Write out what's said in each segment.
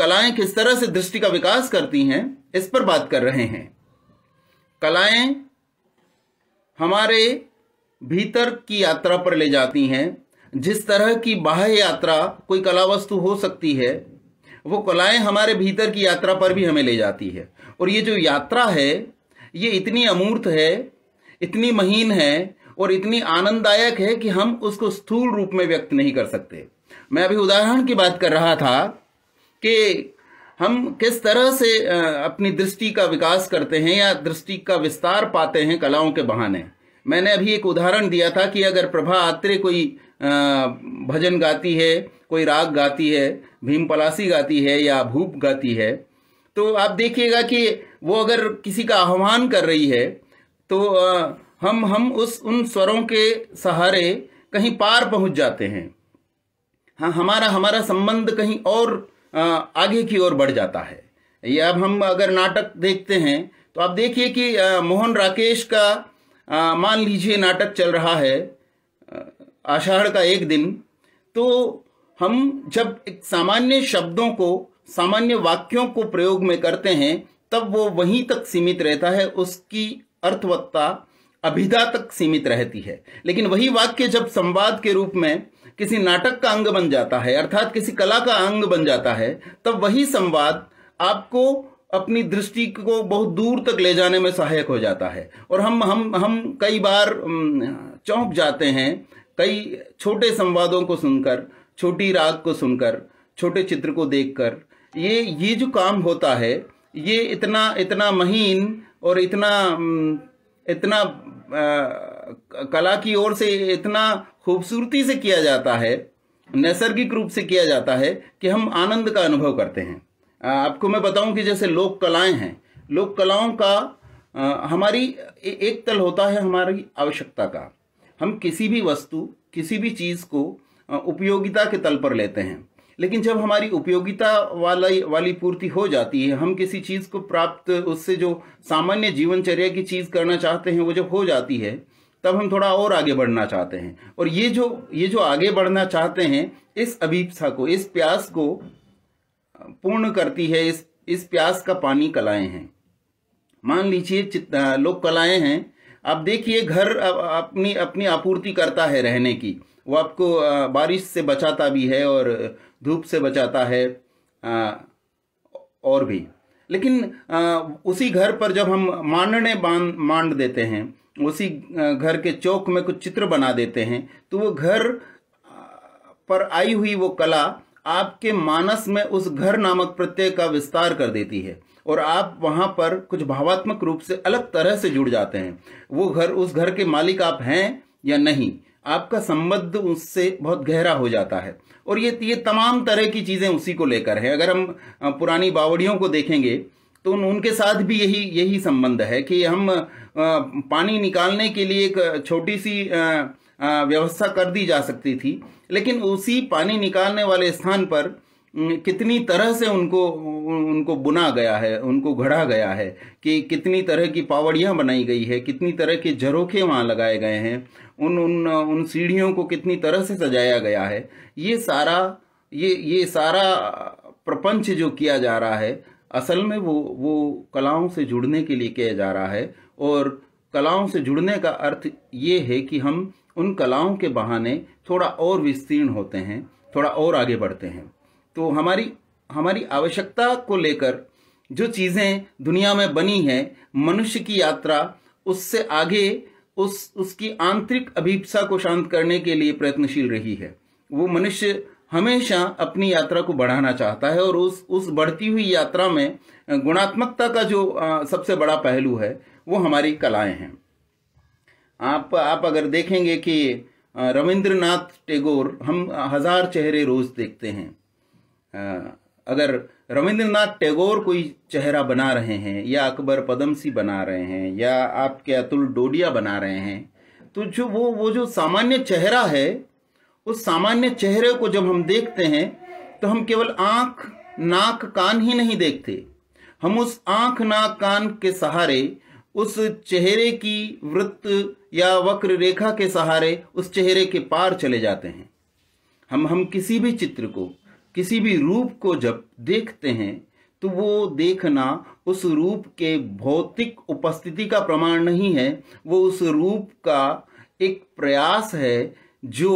कलाएं किस तरह से दृष्टि का विकास करती हैं इस पर बात कर रहे हैं कलाएं हमारे भीतर की यात्रा पर ले जाती हैं जिस तरह की बाह्य यात्रा कोई कला वस्तु हो सकती है वो कलाएं हमारे भीतर की यात्रा पर भी हमें ले जाती है और ये जो यात्रा है ये इतनी अमूर्त है इतनी महीन है और इतनी आनंददायक है कि हम उसको स्थूल रूप में व्यक्त नहीं कर सकते मैं अभी उदाहरण की बात कर रहा था कि हम किस तरह से अपनी दृष्टि का विकास करते हैं या दृष्टि का विस्तार पाते हैं कलाओं के बहाने मैंने अभी एक उदाहरण दिया था कि अगर प्रभा आत्रे कोई भजन गाती है कोई राग गाती है भीम पलासी गाती है या भूप गाती है तो आप देखिएगा कि वो अगर किसी का आह्वान कर रही है तो हम हम उस उन स्वरों के सहारे कहीं पार पहुंच जाते हैं हाँ हमारा हमारा संबंध कहीं और आगे की ओर बढ़ जाता है ये अब हम अगर नाटक देखते हैं तो आप देखिए कि मोहन राकेश का मान लीजिए नाटक चल रहा है आषाढ़ का एक दिन तो हम जब एक सामान्य शब्दों को सामान्य वाक्यों को प्रयोग में करते हैं तब वो वहीं तक सीमित रहता है उसकी अर्थवत्ता अभिधा तक सीमित रहती है लेकिन वही वाक्य जब संवाद के रूप में किसी नाटक का अंग बन जाता है अर्थात किसी कला का अंग बन जाता है तब वही संवाद आपको अपनी दृष्टि को बहुत दूर तक ले जाने में सहायक हो जाता है और हम हम हम कई बार चौंक जाते हैं कई छोटे संवादों को सुनकर छोटी राग को सुनकर छोटे चित्र को देखकर ये ये जो काम होता है ये इतना इतना महीन और इतना इतना आ, कला की ओर से इतना खूबसूरती से किया जाता है नैसर्गिक रूप से किया जाता है कि हम आनंद का अनुभव करते हैं आपको मैं बताऊं कि जैसे लोक कलाएं हैं लोक कलाओं का हमारी एक तल होता है हमारी आवश्यकता का हम किसी भी वस्तु किसी भी चीज़ को उपयोगिता के तल पर लेते हैं लेकिन जब हमारी उपयोगिता वाला वाली पूर्ति हो जाती है हम किसी चीज़ को प्राप्त उससे जो सामान्य जीवनचर्या की चीज़ करना चाहते हैं वो जब हो जाती है तब हम थोड़ा और आगे बढ़ना चाहते हैं और ये जो ये जो आगे बढ़ना चाहते हैं इस अभीपसा को इस प्यास को पूर्ण करती है इस इस प्यास का पानी कलाएं हैं मान लीजिए लोग कलाएं हैं आप देखिए घर अपनी अपनी आपूर्ति करता है रहने की वो आपको बारिश से बचाता भी है और धूप से बचाता है और भी लेकिन उसी घर पर जब हम मांडने बांध मांड देते हैं उसी घर के चौक में कुछ चित्र बना देते हैं तो वो घर पर आई हुई वो कला आपके मानस में उस घर नामक प्रत्यय का विस्तार कर देती है और आप वहां पर कुछ भावात्मक रूप से अलग तरह से जुड़ जाते हैं वो घर उस घर के मालिक आप हैं या नहीं आपका संबंध उससे बहुत गहरा हो जाता है और ये ये तमाम तरह की चीज़ें उसी को लेकर है अगर हम पुरानी बावड़ियों को देखेंगे तो उनके साथ भी यही यही संबंध है कि हम पानी निकालने के लिए एक छोटी सी व्यवस्था कर दी जा सकती थी लेकिन उसी पानी निकालने वाले स्थान पर कितनी तरह से उनको उनको बुना गया है उनको घड़ा गया है कि कितनी तरह की पावड़ियाँ बनाई गई है कितनी तरह के झरोखे वहाँ लगाए गए हैं उन उन उन सीढ़ियों को कितनी तरह से सजाया गया है ये सारा ये ये सारा प्रपंच जो किया जा रहा है असल में वो वो कलाओं से जुड़ने के लिए किया जा रहा है और कलाओं से जुड़ने का अर्थ ये है कि हम उन कलाओं के बहाने थोड़ा और विस्तीर्ण होते हैं थोड़ा और आगे बढ़ते हैं तो हमारी हमारी आवश्यकता को लेकर जो चीज़ें दुनिया में बनी हैं मनुष्य की यात्रा उससे आगे उस उसकी आंतरिक अभीपसा को शांत करने के लिए प्रयत्नशील रही है वो मनुष्य हमेशा अपनी यात्रा को बढ़ाना चाहता है और उस उस बढ़ती हुई यात्रा में गुणात्मकता का जो सबसे बड़ा पहलू है वो हमारी कलाएं हैं आप आप अगर देखेंगे कि रविंद्रनाथ टैगोर हम हज़ार चेहरे रोज़ देखते हैं अगर रविंद्रनाथ टैगोर कोई चेहरा बना रहे हैं या अकबर पदमसी बना रहे हैं या आपके अतुल डोडिया बना रहे हैं तो जो वो वो जो सामान्य चेहरा है उस सामान्य चेहरे को जब हम देखते हैं तो हम केवल आंख नाक कान ही नहीं देखते हम उस आंख नाक कान के सहारे उस चेहरे की वृत्त या वक्र रेखा के सहारे उस चेहरे के पार चले जाते हैं हम हम किसी भी चित्र को किसी भी रूप को जब देखते हैं तो वो देखना उस रूप के भौतिक उपस्थिति का प्रमाण नहीं है वो उस रूप का एक प्रयास है जो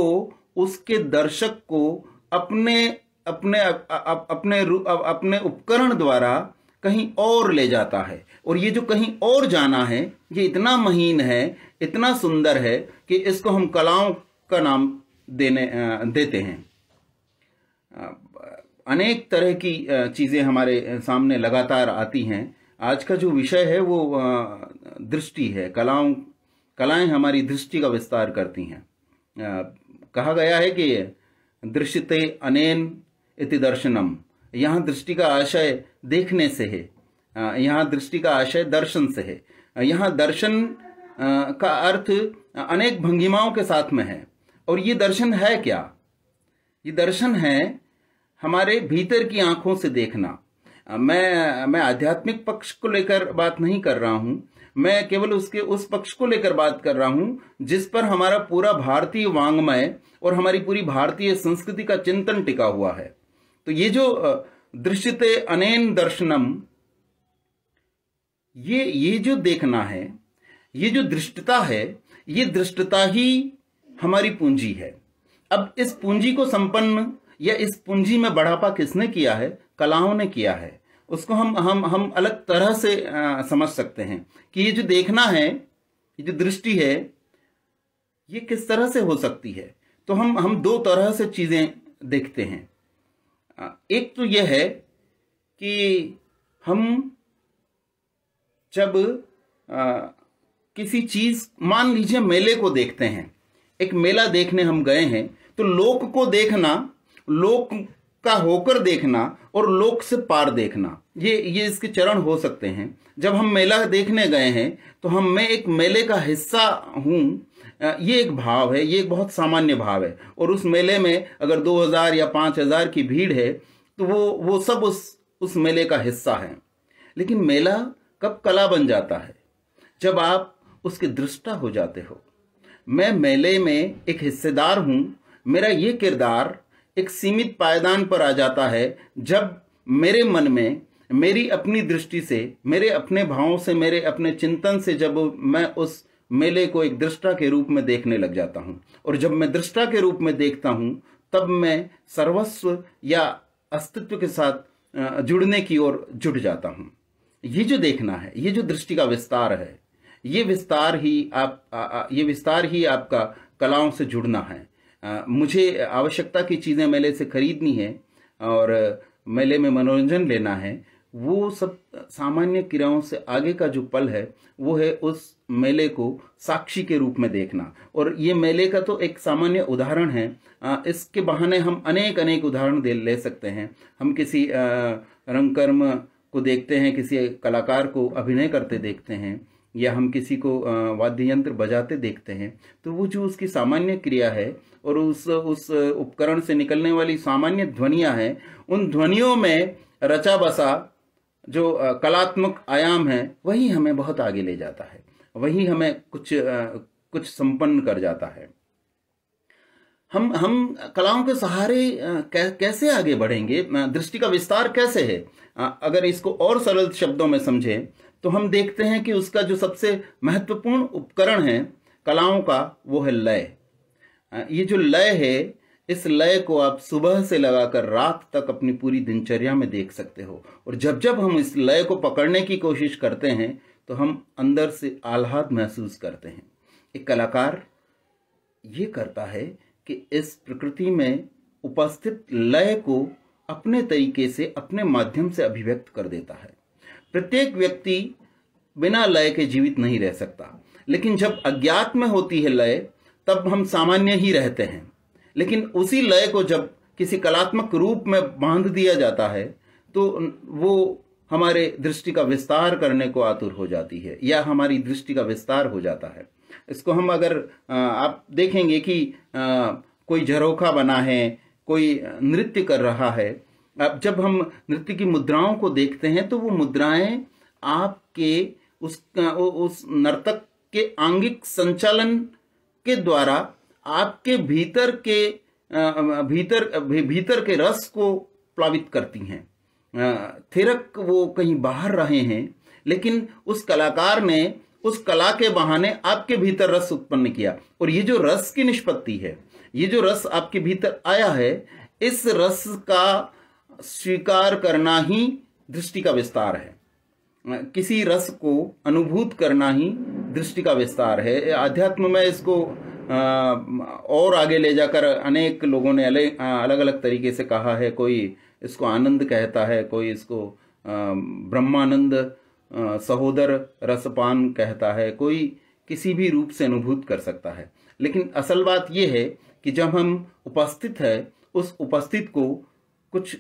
उसके दर्शक को अपने अपने अप, अपने अप, अपने उपकरण द्वारा कहीं और ले जाता है और ये जो कहीं और जाना है ये इतना महीन है इतना सुंदर है कि इसको हम कलाओं का नाम देने देते हैं अनेक तरह की चीज़ें हमारे सामने लगातार आती हैं आज का जो विषय है वो दृष्टि है कलाओं कलाएं हमारी दृष्टि का विस्तार करती हैं कहा गया है कि दृश्यते अनेन इति दर्शनम यहाँ दृष्टि का आशय देखने से है यहाँ दृष्टि का आशय दर्शन से है यहाँ दर्शन का अर्थ अनेक भंगिमाओं के साथ में है और ये दर्शन है क्या ये दर्शन है हमारे भीतर की आंखों से देखना मैं मैं आध्यात्मिक पक्ष को लेकर बात नहीं कर रहा हूँ मैं केवल उसके उस पक्ष को लेकर बात कर रहा हूं जिस पर हमारा पूरा भारतीय वांग्मय और हमारी पूरी भारतीय संस्कृति का चिंतन टिका हुआ है तो ये जो दृश्यते अनेन दर्शनम ये ये जो देखना है ये जो दृष्टता है ये दृष्टता ही हमारी पूंजी है अब इस पूंजी को संपन्न या इस पूंजी में बढ़ापा किसने किया है कलाओं ने किया है उसको हम हम हम अलग तरह से आ, समझ सकते हैं कि ये जो देखना है ये जो दृष्टि है ये किस तरह से हो सकती है तो हम हम दो तरह से चीज़ें देखते हैं एक तो यह है कि हम जब आ, किसी चीज़ मान लीजिए मेले को देखते हैं एक मेला देखने हम गए हैं तो लोक को देखना लोक का होकर देखना और लोक से पार देखना ये ये इसके चरण हो सकते हैं जब हम मेला देखने गए हैं तो हम मैं एक मेले का हिस्सा हूँ ये एक भाव है ये एक बहुत सामान्य भाव है और उस मेले में अगर 2000 या 5000 की भीड़ है तो वो वो सब उस उस मेले का हिस्सा है लेकिन मेला कब कला बन जाता है जब आप उसके दृष्टा हो जाते हो मैं मेले में एक हिस्सेदार हूँ मेरा ये किरदार एक सीमित पायदान पर आ जाता है जब मेरे मन में मेरी अपनी दृष्टि से मेरे अपने भावों से मेरे अपने चिंतन से जब मैं उस मेले को एक दृष्टा के रूप में देखने लग जाता हूँ और जब मैं दृष्टा के रूप में देखता हूँ तब मैं सर्वस्व या अस्तित्व के साथ जुड़ने की ओर जुट जाता हूँ ये जो देखना है ये जो दृष्टि का विस्तार है ये विस्तार ही आप आ, आ, ये विस्तार ही आपका कलाओं से जुड़ना है मुझे आवश्यकता की चीज़ें मेले से खरीदनी है और मेले में मनोरंजन लेना है वो सब सामान्य क्रियाओं से आगे का जो पल है वो है उस मेले को साक्षी के रूप में देखना और ये मेले का तो एक सामान्य उदाहरण है इसके बहाने हम अनेक अनेक उदाहरण दे ले सकते हैं हम किसी रंगकर्म को देखते हैं किसी कलाकार को अभिनय करते देखते हैं या हम किसी को वाद्य यंत्र बजाते देखते हैं तो वो जो उसकी सामान्य क्रिया है और उस उस उपकरण से निकलने वाली सामान्य ध्वनिया हैं उन ध्वनियों में रचा बसा जो कलात्मक आयाम है वही हमें बहुत आगे ले जाता है वही हमें कुछ कुछ संपन्न कर जाता है हम हम कलाओं के सहारे कैसे आगे बढ़ेंगे दृष्टि का विस्तार कैसे है अगर इसको और सरल शब्दों में समझें तो हम देखते हैं कि उसका जो सबसे महत्वपूर्ण उपकरण है कलाओं का वो है लय ये जो लय है इस लय को आप सुबह से लगाकर रात तक अपनी पूरी दिनचर्या में देख सकते हो और जब जब हम इस लय को पकड़ने की कोशिश करते हैं तो हम अंदर से आह्लाद महसूस करते हैं एक कलाकार ये करता है कि इस प्रकृति में उपस्थित लय को अपने तरीके से अपने माध्यम से अभिव्यक्त कर देता है प्रत्येक व्यक्ति बिना लय के जीवित नहीं रह सकता लेकिन जब अज्ञात में होती है लय तब हम सामान्य ही रहते हैं लेकिन उसी लय को जब किसी कलात्मक रूप में बांध दिया जाता है तो वो हमारे दृष्टि का विस्तार करने को आतुर हो जाती है या हमारी दृष्टि का विस्तार हो जाता है इसको हम अगर आप देखेंगे कि कोई झरोखा बना है कोई नृत्य कर रहा है जब हम नृत्य की मुद्राओं को देखते हैं तो वो मुद्राएं आपके उस उस नर्तक के आंगिक संचालन के द्वारा आपके भीतर के भीतर भीतर के रस को प्लावित करती हैं थिरक वो कहीं बाहर रहे हैं लेकिन उस कलाकार ने उस कला के बहाने आपके भीतर रस उत्पन्न किया और ये जो रस की निष्पत्ति है ये जो रस आपके भीतर आया है इस रस का स्वीकार करना ही दृष्टि का विस्तार है किसी रस को अनुभूत करना ही दृष्टि का विस्तार है अध्यात्म में इसको और आगे ले जाकर अनेक लोगों ने अलग अलग तरीके से कहा है कोई इसको आनंद कहता है कोई इसको ब्रह्मानंद सहोदर रसपान कहता है कोई किसी भी रूप से अनुभूत कर सकता है लेकिन असल बात यह है कि जब हम उपस्थित है उस उपस्थित को कुछ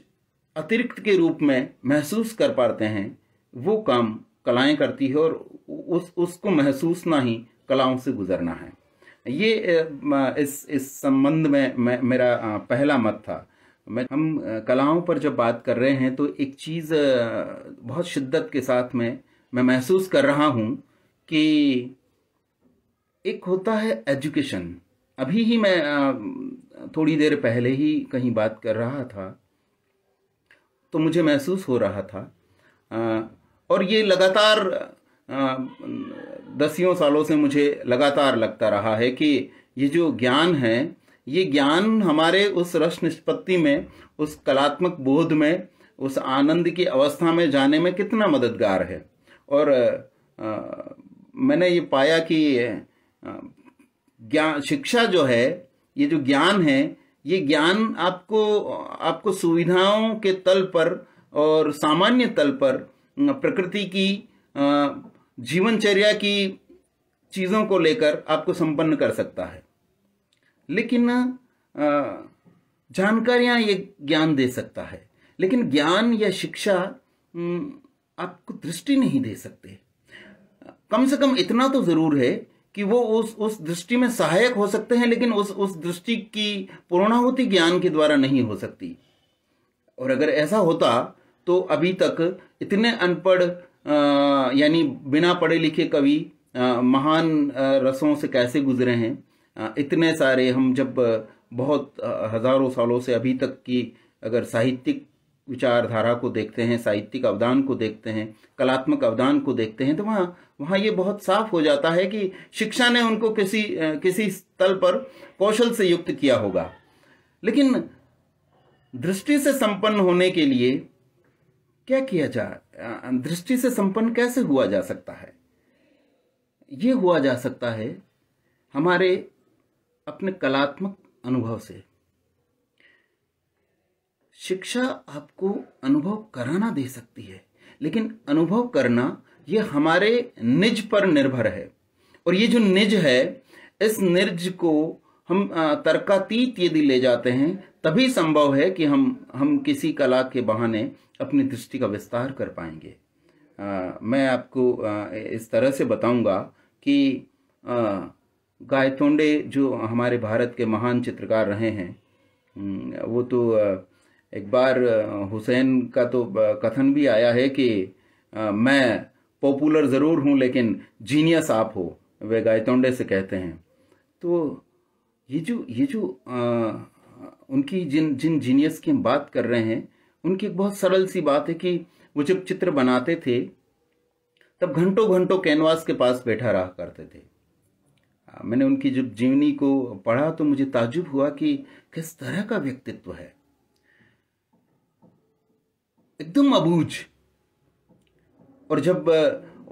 अतिरिक्त के रूप में महसूस कर पाते हैं वो काम कलाएं करती है और उस उसको महसूस ना ही कलाओं से गुजरना है ये इस इस संबंध में मेरा पहला मत था मैं हम कलाओं पर जब बात कर रहे हैं तो एक चीज़ बहुत शिद्दत के साथ में मैं महसूस कर रहा हूँ कि एक होता है एजुकेशन अभी ही मैं थोड़ी देर पहले ही कहीं बात कर रहा था तो मुझे महसूस हो रहा था आ, और ये लगातार दसियों सालों से मुझे लगातार लगता रहा है कि ये जो ज्ञान है ये ज्ञान हमारे उस रस निष्पत्ति में उस कलात्मक बोध में उस आनंद की अवस्था में जाने में कितना मददगार है और आ, मैंने ये पाया कि ज्ञान शिक्षा जो है ये जो ज्ञान है ये ज्ञान आपको आपको सुविधाओं के तल पर और सामान्य तल पर प्रकृति की जीवनचर्या की चीज़ों को लेकर आपको संपन्न कर सकता है लेकिन जानकारियां ये ज्ञान दे सकता है लेकिन ज्ञान या शिक्षा आपको दृष्टि नहीं दे सकते कम से कम इतना तो ज़रूर है कि वो उस उस दृष्टि में सहायक हो सकते हैं लेकिन उस उस दृष्टि की पूर्णाहुति ज्ञान के द्वारा नहीं हो सकती और अगर ऐसा होता तो अभी तक इतने अनपढ़ यानी बिना पढ़े लिखे कवि महान रसों से कैसे गुजरे हैं इतने सारे हम जब बहुत हजारों सालों से अभी तक की अगर साहित्यिक विचारधारा को देखते हैं साहित्यिक अवदान को देखते हैं कलात्मक अवदान को देखते हैं तो वहाँ वहाँ ये बहुत साफ हो जाता है कि शिक्षा ने उनको किसी किसी स्थल पर कौशल से युक्त किया होगा लेकिन दृष्टि से संपन्न होने के लिए क्या किया जा दृष्टि से संपन्न कैसे हुआ जा सकता है ये हुआ जा सकता है हमारे अपने कलात्मक अनुभव से शिक्षा आपको अनुभव कराना दे सकती है लेकिन अनुभव करना ये हमारे निज पर निर्भर है और ये जो निज है इस निर्ज को हम तर्कातीत यदि ले जाते हैं तभी संभव है कि हम हम किसी कला के बहाने अपनी दृष्टि का विस्तार कर पाएंगे आ, मैं आपको आ, इस तरह से बताऊंगा कि गायतोंडे जो हमारे भारत के महान चित्रकार रहे हैं वो तो एक बार हुसैन का तो कथन भी आया है कि मैं पॉपुलर ज़रूर हूँ लेकिन जीनियस आप हो वे गायतोंडे से कहते हैं तो ये जो ये जो उनकी जिन जिन जीनियस की हम बात कर रहे हैं उनकी एक बहुत सरल सी बात है कि वो जब चित्र बनाते थे तब घंटों घंटों कैनवास के पास बैठा रहा करते थे मैंने उनकी जब जीवनी को पढ़ा तो मुझे ताजुब हुआ कि किस तरह का व्यक्तित्व है एकदम अबूझ और जब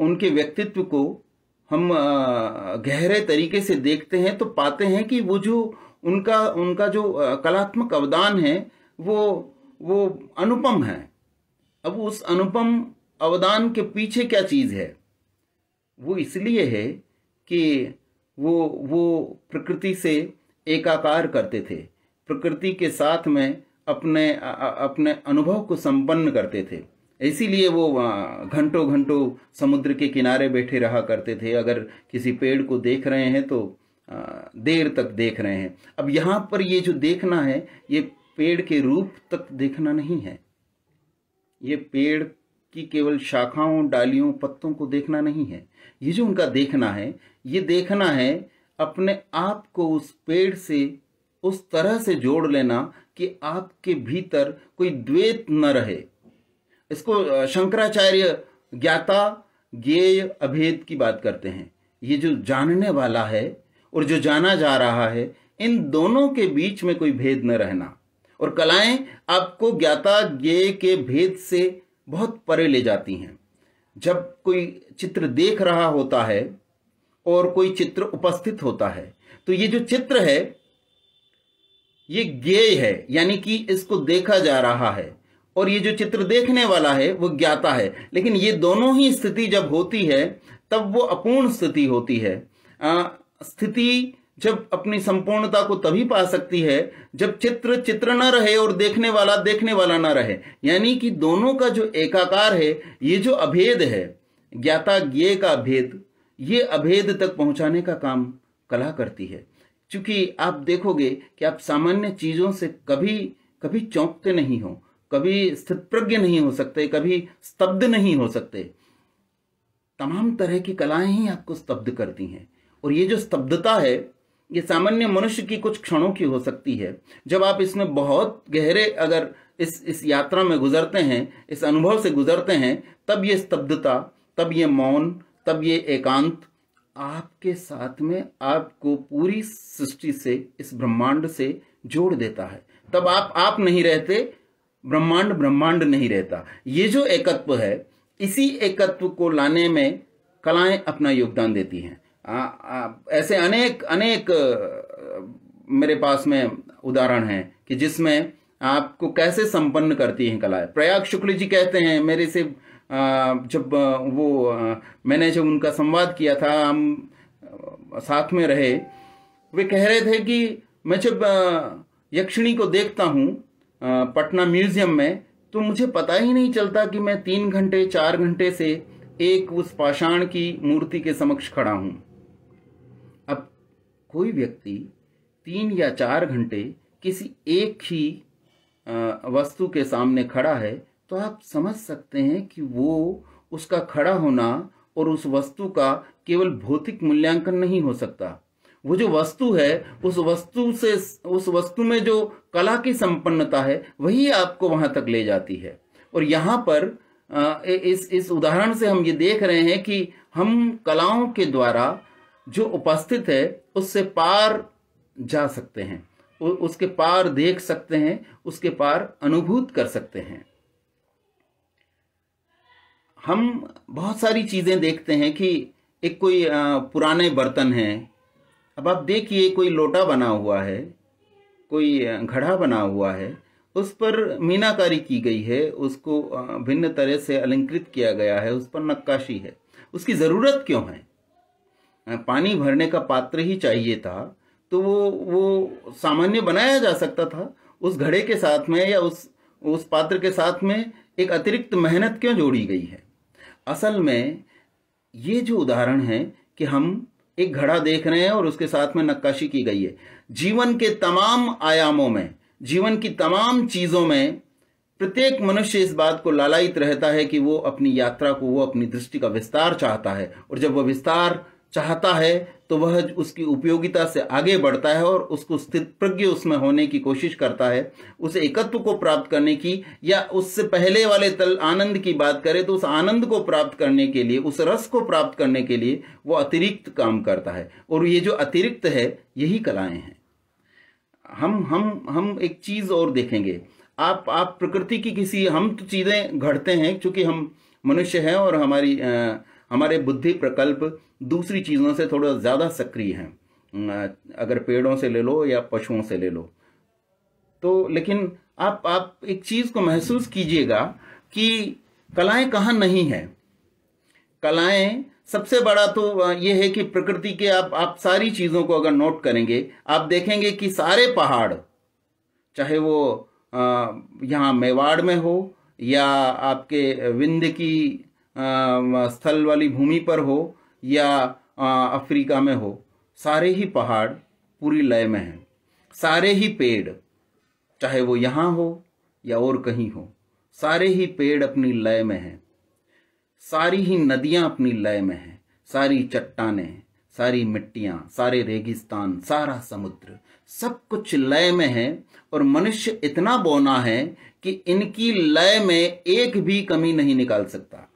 उनके व्यक्तित्व को हम गहरे तरीके से देखते हैं तो पाते हैं कि वो जो उनका उनका जो कलात्मक अवदान है वो वो अनुपम है अब उस अनुपम अवदान के पीछे क्या चीज़ है वो इसलिए है कि वो वो प्रकृति से एकाकार करते थे प्रकृति के साथ में अपने अपने अनुभव को संपन्न करते थे इसीलिए वो घंटों घंटों समुद्र के किनारे बैठे रहा करते थे अगर किसी पेड़ को देख रहे हैं तो देर तक देख रहे हैं अब यहाँ पर ये जो देखना है ये पेड़ के रूप तक देखना नहीं है ये पेड़ की केवल शाखाओं डालियों पत्तों को देखना नहीं है ये जो उनका देखना है ये देखना है अपने आप को उस पेड़ से उस तरह से जोड़ लेना कि आपके भीतर कोई द्वेत न रहे इसको शंकराचार्य ज्ञाता ज्ञेय अभेद की बात करते हैं ये जो जानने वाला है और जो जाना जा रहा है इन दोनों के बीच में कोई भेद न रहना और कलाएं आपको ज्ञाता ज्ञेय के भेद से बहुत परे ले जाती हैं जब कोई चित्र देख रहा होता है और कोई चित्र उपस्थित होता है तो ये जो चित्र है ये गेय है यानी कि इसको देखा जा रहा है और ये जो चित्र देखने वाला है वो ज्ञाता है लेकिन ये दोनों ही स्थिति जब होती है तब वो अपूर्ण स्थिति होती है आ, स्थिति जब अपनी संपूर्णता को तभी पा सकती है जब चित्र चित्र न रहे और देखने वाला देखने वाला न रहे यानी कि दोनों का जो एकाकार है ये जो अभेद है ज्ञाता ज्ञे का भेद ये अभेद तक पहुंचाने का काम कला करती है चूंकि आप देखोगे कि आप सामान्य चीज़ों से कभी कभी चौंकते नहीं हो कभी स्थितप्रज्ञ नहीं हो सकते कभी स्तब्ध नहीं हो सकते तमाम तरह की कलाएं ही आपको स्तब्ध करती हैं और ये जो स्तब्धता है ये सामान्य मनुष्य की कुछ क्षणों की हो सकती है जब आप इसमें बहुत गहरे अगर इस इस यात्रा में गुजरते हैं इस अनुभव से गुजरते हैं तब ये स्तब्धता तब ये मौन तब ये एकांत आपके साथ में आपको पूरी सृष्टि से इस ब्रह्मांड से जोड़ देता है तब आप आप नहीं रहते ब्रह्मांड ब्रह्मांड नहीं रहता ये जो एकत्व है इसी एकत्व को लाने में कलाएं अपना योगदान देती हैं ऐसे अनेक अनेक मेरे पास में उदाहरण हैं कि जिसमें आपको कैसे संपन्न करती हैं कलाएं प्रयाग शुक्ल जी कहते हैं मेरे से जब वो मैंने जब उनका संवाद किया था हम साथ में रहे वे कह रहे थे कि मैं जब यक्षिणी को देखता हूँ पटना म्यूजियम में तो मुझे पता ही नहीं चलता कि मैं तीन घंटे चार घंटे से एक उस पाषाण की मूर्ति के समक्ष खड़ा हूं अब कोई व्यक्ति तीन या चार घंटे किसी एक ही वस्तु के सामने खड़ा है तो आप समझ सकते हैं कि वो उसका खड़ा होना और उस वस्तु का केवल भौतिक मूल्यांकन नहीं हो सकता वो जो वस्तु है उस वस्तु से उस वस्तु में जो कला की संपन्नता है वही आपको वहां तक ले जाती है और यहाँ पर इस इस उदाहरण से हम ये देख रहे हैं कि हम कलाओं के द्वारा जो उपस्थित है उससे पार जा सकते हैं उसके पार देख सकते हैं उसके पार अनुभूत कर सकते हैं हम बहुत सारी चीज़ें देखते हैं कि एक कोई पुराने बर्तन है अब आप देखिए कोई लोटा बना हुआ है कोई घड़ा बना हुआ है उस पर मीनाकारी की गई है उसको भिन्न तरह से अलंकृत किया गया है उस पर नक्काशी है उसकी ज़रूरत क्यों है पानी भरने का पात्र ही चाहिए था तो वो वो सामान्य बनाया जा सकता था उस घड़े के साथ में या उस उस पात्र के साथ में एक अतिरिक्त मेहनत क्यों जोड़ी गई है असल में ये जो उदाहरण है कि हम एक घड़ा देख रहे हैं और उसके साथ में नक्काशी की गई है जीवन के तमाम आयामों में जीवन की तमाम चीज़ों में प्रत्येक मनुष्य इस बात को लालायित रहता है कि वो अपनी यात्रा को वो अपनी दृष्टि का विस्तार चाहता है और जब वह विस्तार चाहता है तो वह उसकी उपयोगिता से आगे बढ़ता है और उसको स्थित प्रज्ञ उसमें होने की कोशिश करता है उस एकत्व को प्राप्त करने की या उससे पहले वाले तल आनंद की बात करें तो उस आनंद को प्राप्त करने के लिए उस रस को प्राप्त करने के लिए वो अतिरिक्त काम करता है और ये जो अतिरिक्त है यही कलाएं हैं हम हम हम एक चीज़ और देखेंगे आप आप प्रकृति की किसी हम तो चीज़ें घटते हैं चूंकि हम मनुष्य हैं और हमारी आ, हमारे बुद्धि प्रकल्प दूसरी चीज़ों से थोड़ा ज़्यादा सक्रिय हैं अगर पेड़ों से ले लो या पशुओं से ले लो तो लेकिन आप आप एक चीज़ को महसूस कीजिएगा कि कलाएं कहाँ नहीं है कलाएं सबसे बड़ा तो ये है कि प्रकृति के आप आप सारी चीज़ों को अगर नोट करेंगे आप देखेंगे कि सारे पहाड़ चाहे वो यहाँ मेवाड़ में हो या आपके विंध्य की स्थल वाली भूमि पर हो या अफ्रीका में हो सारे ही पहाड़ पूरी लय में हैं सारे ही पेड़ चाहे वो यहाँ हो या और कहीं हो सारे ही पेड़ अपनी लय में हैं सारी ही नदियाँ अपनी लय में हैं सारी चट्टाने सारी मिट्टियाँ सारे रेगिस्तान सारा समुद्र सब कुछ लय में है और मनुष्य इतना बोना है कि इनकी लय में एक भी कमी नहीं निकाल सकता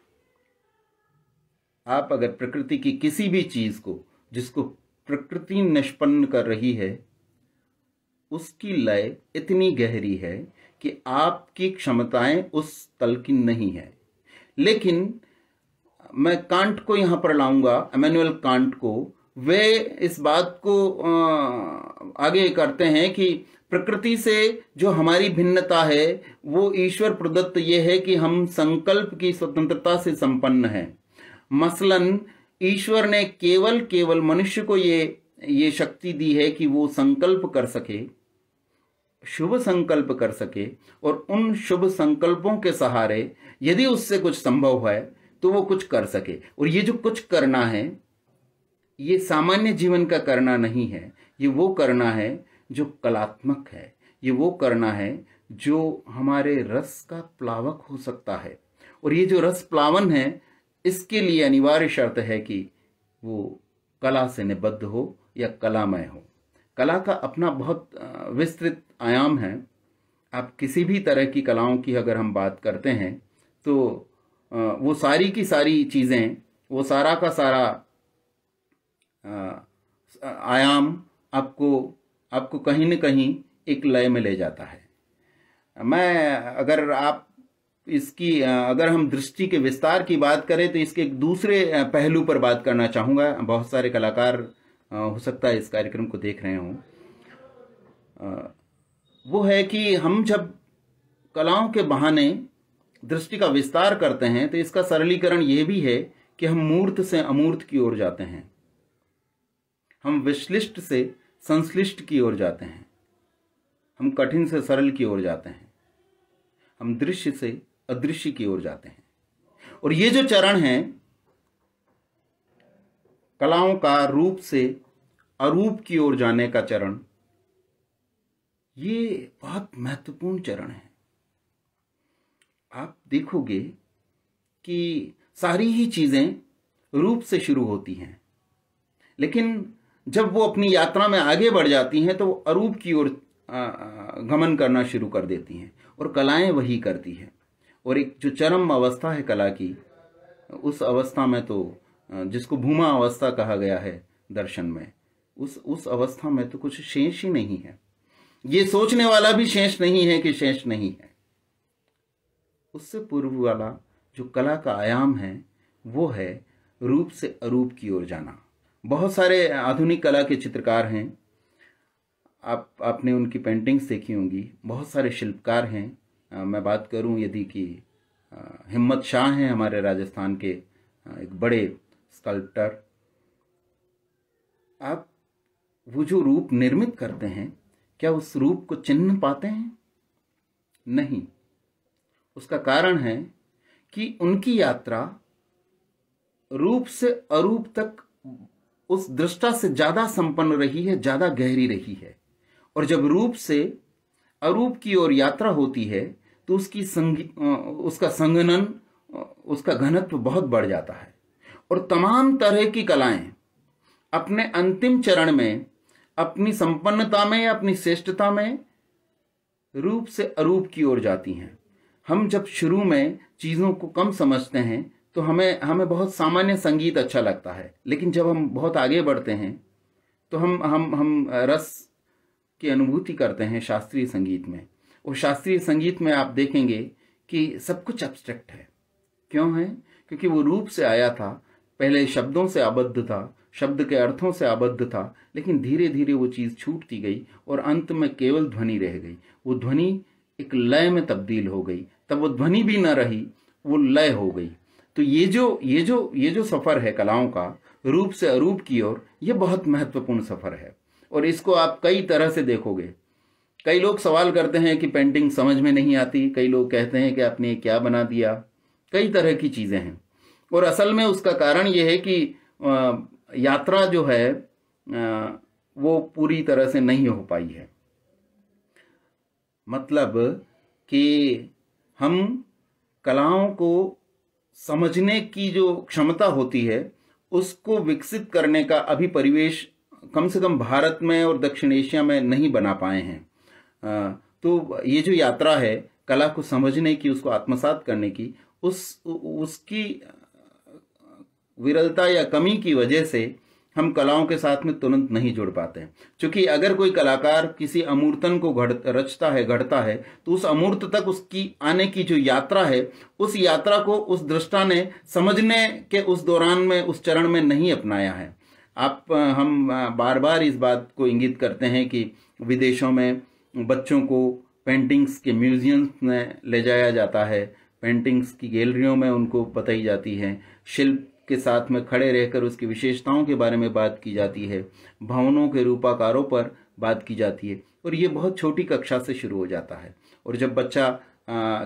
आप अगर प्रकृति की किसी भी चीज़ को जिसको प्रकृति निष्पन्न कर रही है उसकी लय इतनी गहरी है कि आपकी क्षमताएं उस तल की नहीं है लेकिन मैं कांट को यहां पर लाऊंगा एमेनुअल कांट को वे इस बात को आगे करते हैं कि प्रकृति से जो हमारी भिन्नता है वो ईश्वर प्रदत्त ये है कि हम संकल्प की स्वतंत्रता से संपन्न हैं मसलन ईश्वर ने केवल केवल मनुष्य को ये ये शक्ति दी है कि वो संकल्प कर सके शुभ संकल्प कर सके और उन शुभ संकल्पों के सहारे यदि उससे कुछ संभव है तो वो कुछ कर सके और ये जो कुछ करना है ये सामान्य जीवन का करना नहीं है ये वो करना है जो कलात्मक है ये वो करना है जो हमारे रस का प्लावक हो सकता है और ये जो रस प्लावन है इसके लिए अनिवार्य शर्त है कि वो कला से निबद्ध हो या कलामय हो कला का अपना बहुत विस्तृत आयाम है आप किसी भी तरह की कलाओं की अगर हम बात करते हैं तो वो सारी की सारी चीज़ें वो सारा का सारा आयाम आपको आपको कहीं न कहीं एक लय में ले जाता है मैं अगर आप इसकी अगर हम दृष्टि के विस्तार की बात करें तो इसके एक दूसरे पहलू पर बात करना चाहूँगा बहुत सारे कलाकार हो सकता है इस कार्यक्रम को देख रहे हों वो है कि हम जब कलाओं के बहाने दृष्टि का विस्तार करते हैं तो इसका सरलीकरण यह भी है कि हम मूर्त से अमूर्त की ओर जाते हैं हम विश्लिष्ट से संश्लिष्ट की ओर जाते हैं हम कठिन से सरल की ओर जाते हैं हम दृश्य से अदृश्य की ओर जाते हैं और ये जो चरण है कलाओं का रूप से अरूप की ओर जाने का चरण ये बहुत महत्वपूर्ण चरण है आप देखोगे कि सारी ही चीजें रूप से शुरू होती हैं लेकिन जब वो अपनी यात्रा में आगे बढ़ जाती हैं तो वो अरूप की ओर गमन करना शुरू कर देती हैं और कलाएं वही करती हैं और एक जो चरम अवस्था है कला की उस अवस्था में तो जिसको भूमा अवस्था कहा गया है दर्शन में उस उस अवस्था में तो कुछ शेष ही नहीं है ये सोचने वाला भी शेष नहीं है कि शेष नहीं है उससे पूर्व वाला जो कला का आयाम है वो है रूप से अरूप की ओर जाना बहुत सारे आधुनिक कला के चित्रकार हैं आप आपने उनकी पेंटिंग्स देखी होंगी बहुत सारे शिल्पकार हैं मैं बात करूं यदि कि हिम्मत शाह हैं हमारे राजस्थान के एक बड़े स्कल्प्टर आप वो जो रूप निर्मित करते हैं क्या उस रूप को चिन्ह पाते हैं नहीं उसका कारण है कि उनकी यात्रा रूप से अरूप तक उस दृष्टा से ज्यादा संपन्न रही है ज्यादा गहरी रही है और जब रूप से अरूप की ओर यात्रा होती है तो उसकी संग उसका संगनन उसका घनत्व बहुत बढ़ जाता है और तमाम तरह की कलाएं अपने अंतिम चरण में अपनी संपन्नता में अपनी श्रेष्ठता में रूप से अरूप की ओर जाती हैं हम जब शुरू में चीज़ों को कम समझते हैं तो हमें हमें बहुत सामान्य संगीत अच्छा लगता है लेकिन जब हम बहुत आगे बढ़ते हैं तो हम हम हम रस की अनुभूति करते हैं शास्त्रीय संगीत में और शास्त्रीय संगीत में आप देखेंगे कि सब कुछ एब्स्ट्रैक्ट है क्यों है क्योंकि वो रूप से आया था पहले शब्दों से आबद्ध था शब्द के अर्थों से आबद्ध था लेकिन धीरे धीरे वो चीज़ छूटती गई और अंत में केवल ध्वनि रह गई वो ध्वनि एक लय में तब्दील हो गई तब वो ध्वनि भी न रही वो लय हो गई तो ये जो ये जो ये जो सफ़र है कलाओं का रूप से अरूप की ओर यह बहुत महत्वपूर्ण सफ़र है और इसको आप कई तरह से देखोगे कई लोग सवाल करते हैं कि पेंटिंग समझ में नहीं आती कई लोग कहते हैं कि आपने क्या बना दिया कई तरह की चीज़ें हैं और असल में उसका कारण यह है कि यात्रा जो है वो पूरी तरह से नहीं हो पाई है मतलब कि हम कलाओं को समझने की जो क्षमता होती है उसको विकसित करने का अभी परिवेश कम से कम भारत में और दक्षिण एशिया में नहीं बना पाए हैं तो ये जो यात्रा है कला को समझने की उसको आत्मसात करने की उस उसकी विरलता या कमी की वजह से हम कलाओं के साथ में तुरंत नहीं जुड़ पाते हैं क्योंकि अगर कोई कलाकार किसी अमूर्तन को घड़ रचता है घड़ता है तो उस अमूर्त तक उसकी आने की जो यात्रा है उस यात्रा को उस दृष्टा ने समझने के उस दौरान में उस चरण में नहीं अपनाया है आप हम बार बार इस बात को इंगित करते हैं कि विदेशों में बच्चों को पेंटिंग्स के म्यूजियम्स में ले जाया जाता है पेंटिंग्स की गैलरियों में उनको बताई जाती है शिल्प के साथ में खड़े रहकर उसकी विशेषताओं के बारे में बात की जाती है भवनों के रूपाकारों पर बात की जाती है और ये बहुत छोटी कक्षा से शुरू हो जाता है और जब बच्चा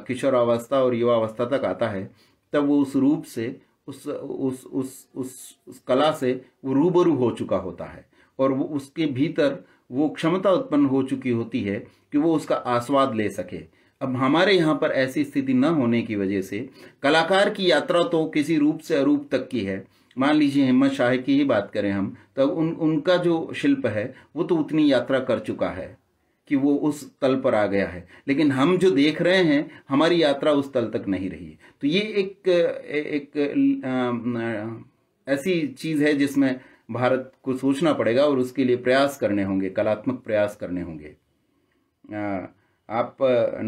किशोरावस्था और युवावस्था तक आता है तब वो उस रूप से उस उस उस उस उस कला से वो रूबरू हो चुका होता है और वो उसके भीतर वो क्षमता उत्पन्न हो चुकी होती है कि वो उसका आस्वाद ले सके अब हमारे यहाँ पर ऐसी स्थिति न होने की वजह से कलाकार की यात्रा तो किसी रूप से अरूप तक की है मान लीजिए हिम्मत शाह की ही बात करें हम तब उन उनका जो शिल्प है वो तो उतनी यात्रा कर चुका है कि वो उस तल पर आ गया है लेकिन हम जो देख रहे हैं हमारी यात्रा उस तल तक नहीं रही तो ये एक एक ऐसी चीज़ है जिसमें भारत को सोचना पड़ेगा और उसके लिए प्रयास करने होंगे कलात्मक प्रयास करने होंगे आप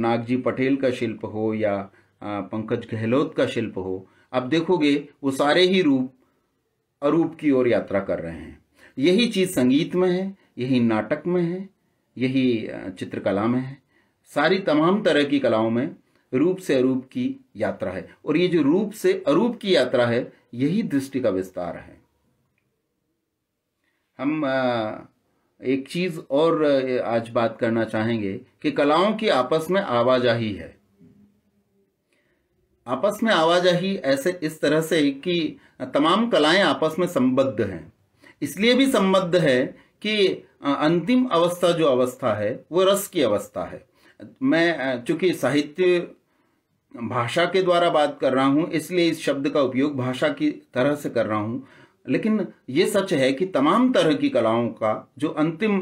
नागजी पटेल का शिल्प हो या पंकज गहलोत का शिल्प हो आप देखोगे वो सारे ही रूप अरूप की ओर यात्रा कर रहे हैं यही चीज़ संगीत में है यही नाटक में है यही चित्रकला में है सारी तमाम तरह की कलाओं में रूप से अरूप की यात्रा है और ये जो रूप से अरूप की यात्रा है यही दृष्टि का विस्तार है हम एक चीज और आज बात करना चाहेंगे कि कलाओं की आपस में आवाजाही है आपस में आवाजाही ऐसे इस तरह से कि तमाम कलाएं आपस में संबद्ध हैं इसलिए भी संबद्ध है कि अंतिम अवस्था जो अवस्था है वो रस की अवस्था है मैं चूंकि साहित्य भाषा के द्वारा बात कर रहा हूँ इसलिए इस शब्द का उपयोग भाषा की तरह से कर रहा हूँ लेकिन ये सच है कि तमाम तरह की कलाओं का जो अंतिम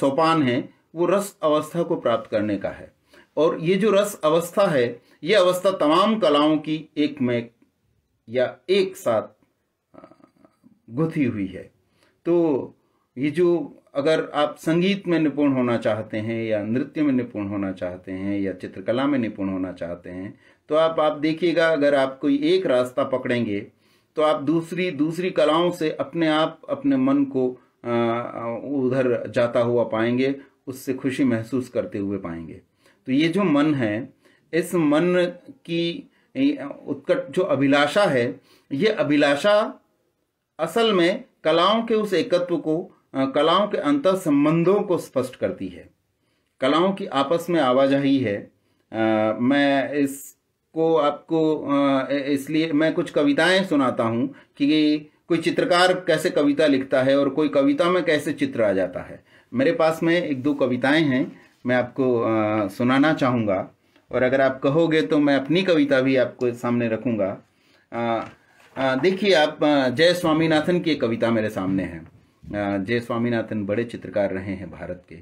सोपान है वो रस अवस्था को प्राप्त करने का है और ये जो रस अवस्था है ये अवस्था तमाम कलाओं की एक में या एक साथ गुथी हुई है तो ये जो अगर आप संगीत में निपुण होना चाहते हैं या नृत्य में निपुण होना चाहते हैं या चित्रकला में निपुण होना चाहते हैं तो आप आप देखिएगा अगर आप कोई एक रास्ता पकड़ेंगे तो आप दूसरी दूसरी कलाओं से अपने आप अपने मन को उधर जाता हुआ पाएंगे उससे खुशी महसूस करते हुए पाएंगे तो ये जो मन है इस मन की उत्कट जो अभिलाषा है ये अभिलाषा असल में कलाओं के उस एकत्व को कलाओं के अंतर संबंधों को स्पष्ट करती है कलाओं की आपस में आवाजाही है आ, मैं इसको आपको इसलिए मैं कुछ कविताएं सुनाता हूँ कि कोई चित्रकार कैसे कविता लिखता है और कोई कविता में कैसे चित्र आ जाता है मेरे पास में एक दो कविताएं हैं मैं आपको आ, सुनाना चाहूँगा और अगर आप कहोगे तो मैं अपनी कविता भी आपको सामने रखूँगा देखिए आप जय स्वामीनाथन की एक कविता मेरे सामने है जय स्वामीनाथन बड़े चित्रकार रहे हैं भारत के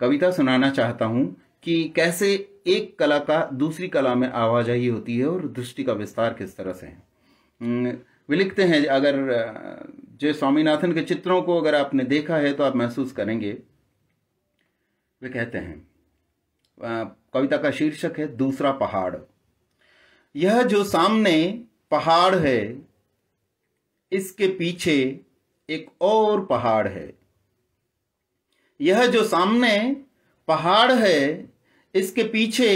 कविता सुनाना चाहता हूं कि कैसे एक कला का दूसरी कला में आवाजाही होती है और दृष्टि का विस्तार किस तरह से है वे लिखते हैं अगर जय स्वामीनाथन के चित्रों को अगर आपने देखा है तो आप महसूस करेंगे वे कहते हैं कविता का शीर्षक है दूसरा पहाड़ यह जो सामने पहाड़ है इसके पीछे एक और पहाड़ है यह जो सामने पहाड़ है इसके पीछे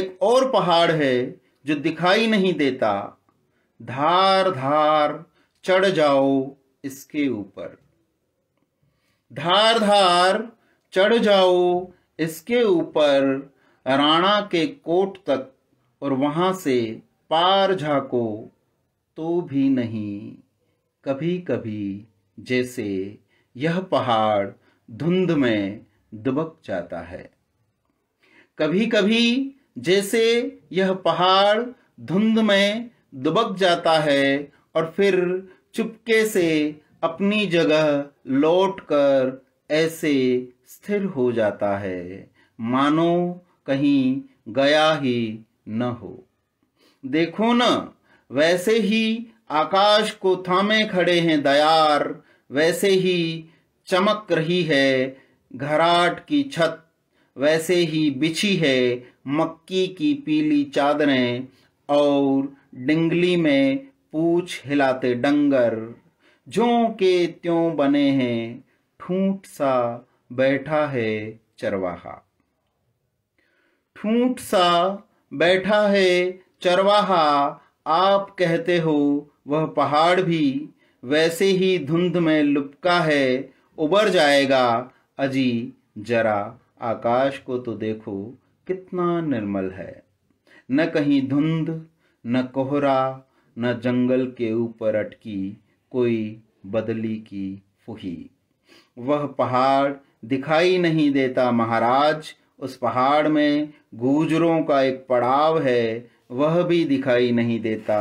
एक और पहाड़ है जो दिखाई नहीं देता धार धार चढ़ जाओ इसके ऊपर धार धार चढ़ जाओ इसके ऊपर राणा के कोट तक और वहां से पार झाको तो भी नहीं कभी कभी जैसे यह पहाड़ धुंध में दुबक जाता है कभी कभी जैसे यह पहाड़ धुंध में दुबक जाता है और फिर चुपके से अपनी जगह लौटकर ऐसे स्थिर हो जाता है मानो कहीं गया ही न हो देखो न वैसे ही आकाश को थामे खड़े हैं दयार वैसे ही चमक रही है घराट की छत वैसे ही बिछी है मक्की की पीली चादरें और डिंगली में पूछ हिलाते डंगर जो के त्यों बने हैं ठूठ सा बैठा है चरवाहा ठूठ सा बैठा है चरवाहा आप कहते हो वह पहाड़ भी वैसे ही धुंध में लुपका है उबर जाएगा अजी जरा आकाश को तो देखो कितना निर्मल है न कहीं धुंध न कोहरा न जंगल के ऊपर अटकी कोई बदली की फुही वह पहाड़ दिखाई नहीं देता महाराज उस पहाड़ में गुजरों का एक पड़ाव है वह भी दिखाई नहीं देता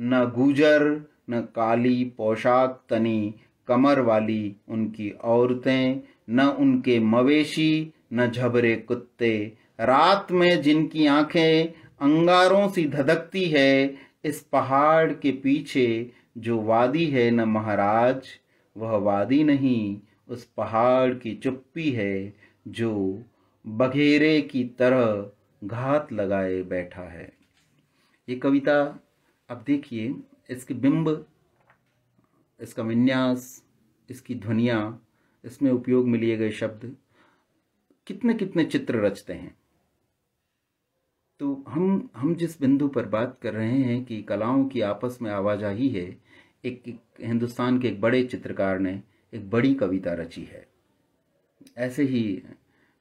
न गुजर न काली पोशाक तनी कमर वाली उनकी औरतें न उनके मवेशी न झबरे कुत्ते रात में जिनकी आंखें अंगारों सी धधकती है इस पहाड़ के पीछे जो वादी है न महाराज वह वादी नहीं उस पहाड़ की चुप्पी है जो बघेरे की तरह घात लगाए बैठा है ये कविता अब देखिए इसके बिंब इसका विन्यास इसकी ध्वनिया इसमें उपयोग में लिए गए शब्द कितने कितने चित्र रचते हैं तो हम हम जिस बिंदु पर बात कर रहे हैं कि कलाओं की आपस में आवाजाही है एक, एक हिंदुस्तान के एक बड़े चित्रकार ने एक बड़ी कविता रची है ऐसे ही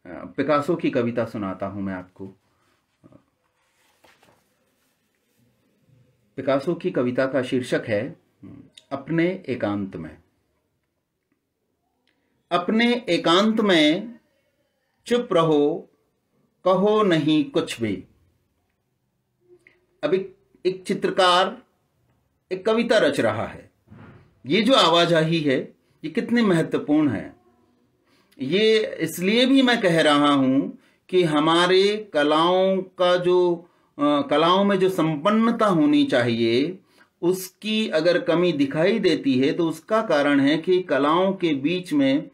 पिकासो की कविता सुनाता हूं मैं आपको पिकासो की कविता का शीर्षक है अपने एकांत में अपने एकांत में चुप रहो कहो नहीं कुछ भी अभी एक, एक चित्रकार एक कविता रच रहा है ये जो आवाजाही है ये कितनी महत्वपूर्ण है ये इसलिए भी मैं कह रहा हूं कि हमारे कलाओं का जो कलाओं में जो संपन्नता होनी चाहिए उसकी अगर कमी दिखाई देती है तो उसका कारण है कि कलाओं के बीच में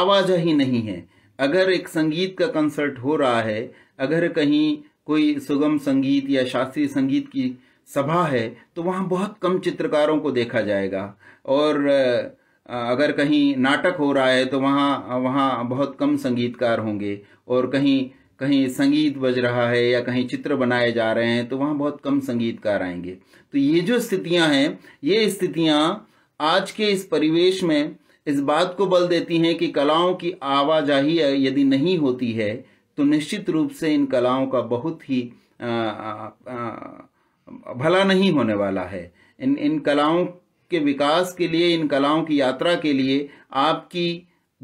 आवाजाही नहीं है अगर एक संगीत का कंसर्ट हो रहा है अगर कहीं कोई सुगम संगीत या शास्त्रीय संगीत की सभा है तो वहाँ बहुत कम चित्रकारों को देखा जाएगा और अगर कहीं नाटक हो रहा है तो वहाँ वहाँ बहुत कम संगीतकार होंगे और कहीं कहीं संगीत बज रहा है या कहीं चित्र बनाए जा रहे हैं तो वहाँ बहुत कम संगीतकार आएंगे तो ये जो स्थितियाँ हैं ये स्थितियाँ आज के इस परिवेश में इस बात को बल देती हैं कि कलाओं की आवाजाही यदि नहीं होती है तो निश्चित रूप से इन कलाओं का बहुत ही आ, आ, भला नहीं होने वाला है इन इन कलाओं के विकास के लिए इन कलाओं की यात्रा के लिए आपकी